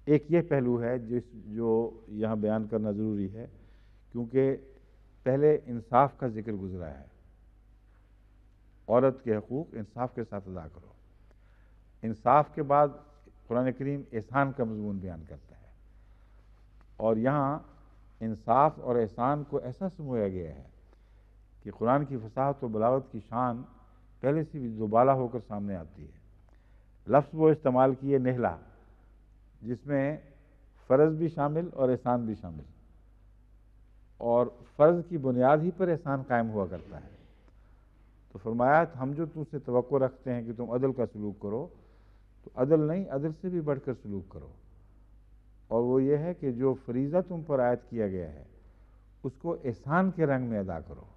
एक ये पहलू है जिस जो यहाँ बयान करना ज़रूरी है क्योंकि पहले इंसाफ का जिक्र गुजरा है औरत के हकूक़ इंसाफ के साथ अदा करो इंसाफ के बाद कुरान करीम एहसान का मजमून बयान करता है और यहाँ इंसाफ और एहसान को ऐसा समोया गया है कि कुरान की फसाहत और बलावत की शान पहले से भी दोबाला होकर सामने आती है लफ्ज़ वो इस्तेमाल किए नहला जिसमें फ़र्ज़ भी शामिल और एहसान भी शामिल और फ़र्ज़ की बुनियाद ही पर एहसान कायम हुआ करता है तो फरमाया हम जो तुमसे तो रखते हैं कि तुम अदल का सलूक करो तो अदल नहीं अदल से भी बढ़कर सलूक करो और वो ये है कि जो फरीज़ा तुम पर आयद किया गया है उसको एहसान के रंग में अदा करो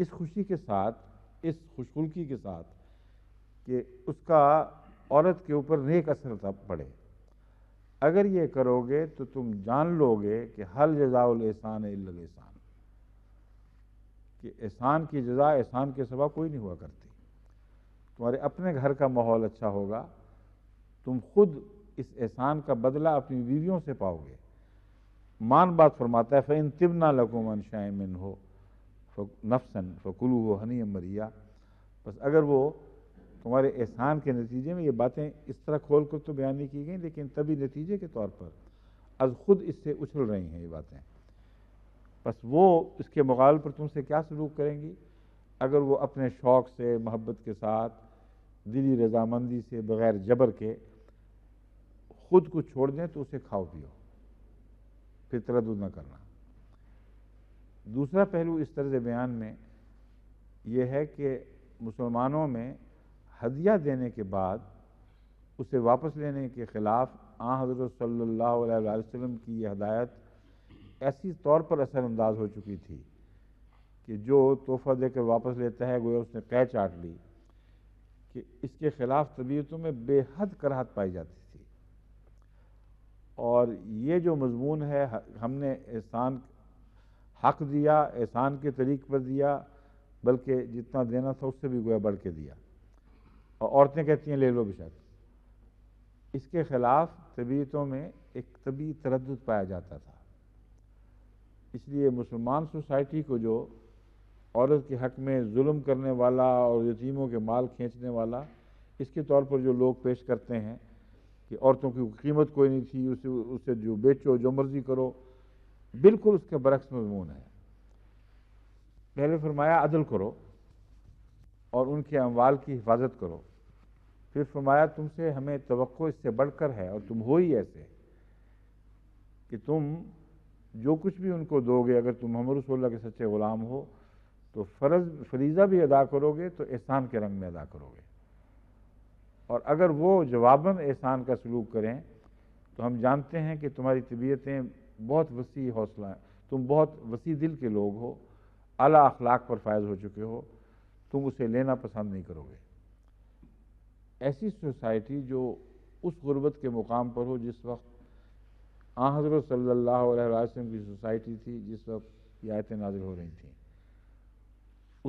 इस खुशी के साथ इस खुशखुल्की के साथ कि उसका औरत के ऊपर नेक असर पड़े अगर ये करोगे तो तुम जान लोगे कि हल जजाउल एहसान एहसान कि एहसान की जजा एहसान के सबा कोई नहीं हुआ करती तुम्हारे अपने घर का माहौल अच्छा होगा तुम खुद इस एहसान का बदला अपनी बीवियों से पाओगे मान बात फरमाता है फिन तिबना लकुमन शायमिन हो नफसन फ़कुलू हो हनी मरिया बस अगर वो तुम्हारे एहसान के नतीजे में ये बातें इस तरह खोल कर तो बयान नहीं की गई लेकिन तभी नतीजे के तौर पर आज खुद इससे उछल रही हैं ये बातें बस वो इसके मुकाल पर तुमसे क्या सलूक करेंगी अगर वो अपने शौक़ से मोहब्बत के साथ दिली रजामंदी से बग़ैर जबर के खुद को छोड़ दें तो उसे खाओ पियो फिर तरद न करना दूसरा पहलू इस तरह बयान में यह है कि मुसलमानों में हदिया देने के बाद उसे वापस लेने के ख़िलाफ़ आ हज़रत अलैहि वसल्लम की यह हदायत ऐसी तौर पर असरानंदाज हो चुकी थी कि जो तोहफ़ा देकर वापस लेता है गोया उसने कै चाट ली कि इसके ख़िलाफ़ तबीयतों में बेहद कराहत पाई जाती थी और ये जो मजमून है हमने एहसान हक दिया एहसान के तरीक़ पर दिया बल्कि जितना देना था उससे भी गोया बढ़ के दिया और औरतें कहती हैं ले लो बेशक इसके ख़िलाफ़ तबीयतों में एक तबी तरद पाया जाता था इसलिए मुसलमान सोसाइटी को जो औरत के हक़ में जुल्म करने वाला और यतीमों के माल खींचने वाला इसके तौर पर जो लोग पेश करते हैं कि औरतों की कीमत कोई नहीं थी उसे उसे जो बेचो जो मर्ज़ी करो बिल्कुल उसके बरक्स मजमून है पहले फरमाया अदल करो और उनके अमवाल की हिफाजत करो फिर फरमाया तुमसे हमें तो इससे बढ़कर है और तुम हो ही ऐसे कि तुम जो कुछ भी उनको दोगे अगर तुम हम रसोल्ला के सच्चे ग़ुलाम हो तो फ़र्ज फरीज़ा भी अदा करोगे तो एहसान के रंग में अदा करोगे और अगर वो जवाबन एहसान का सलूक करें तो हम जानते हैं कि तुम्हारी तबीयतें बहुत वसी हौसला तुम बहुत वसी दिल के लोग हो अला अखलाक पर फायज हो चुके हो तुम उसे लेना पसंद नहीं करोगे ऐसी सोसाइटी जो उस गुरबत के मुकाम पर हो जिस वक्त आजर सल्ला की सोसाइटी थी जिस वक्त ये आयतें नाजिल हो रही थी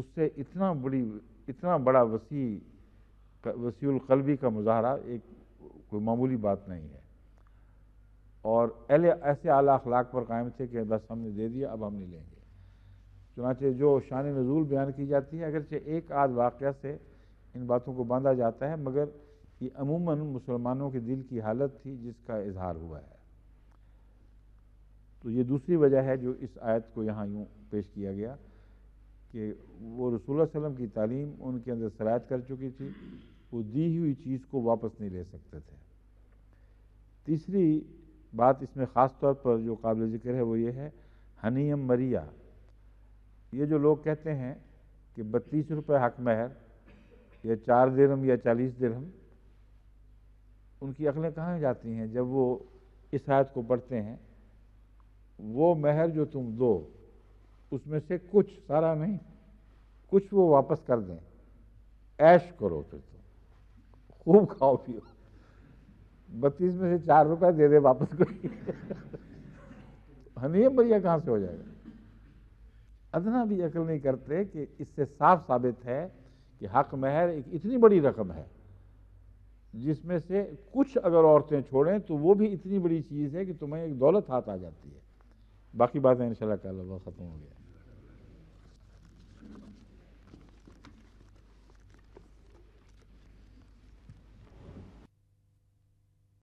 उससे इतना बड़ी इतना बड़ा वसी वसीकलबी का मुजाहरा एक कोई मामूली बात नहीं है और एले ऐसे आला अखलाक पर कायम थे कि बस हमने दे दिया अब हम नहीं लेंगे चुनाचे जो शान नजूल बयान की जाती है अगरचे एक आध वाक़ से इन बातों को बांधा जाता है मगर ये अमूमन मुसलमानों के दिल की हालत थी जिसका इजहार हुआ है तो ये दूसरी वजह है जो इस आयत को यहाँ यूँ पेश किया गया कि वो रसूल वसम की तालीम उनके अंदर शरात कर चुकी थी वो दी हुई चीज़ को वापस नहीं ले सकते थे तीसरी बात इसमें ख़ास तौर पर जो काबिल ज़िक्र है वो ये है हनीम मरिया ये जो लोग कहते हैं कि बत्तीस रुपये हक महर या चार दिरहम या चालीस दिरहम उनकी अकलें कहाँ जाती हैं जब वो इस आयत को पढ़ते हैं वो महर जो तुम दो उसमें से कुछ सारा नहीं कुछ वो वापस कर दें ऐश करो फिर तुम तो। खूब खाओ पियो बत्तीस में से चार रुपए दे दे वापस कोई हनीम भैया कहाँ से हो जाएगा अदना भी अकल नहीं करते कि इससे साफ साबित है कि हक महर एक इतनी बड़ी रकम है जिसमें से कुछ अगर औरतें छोड़ें तो वो भी इतनी बड़ी चीज़ है कि तुम्हें एक दौलत हाथ आ जाती है बाकी बातें इन शाला ख़त्म हो गया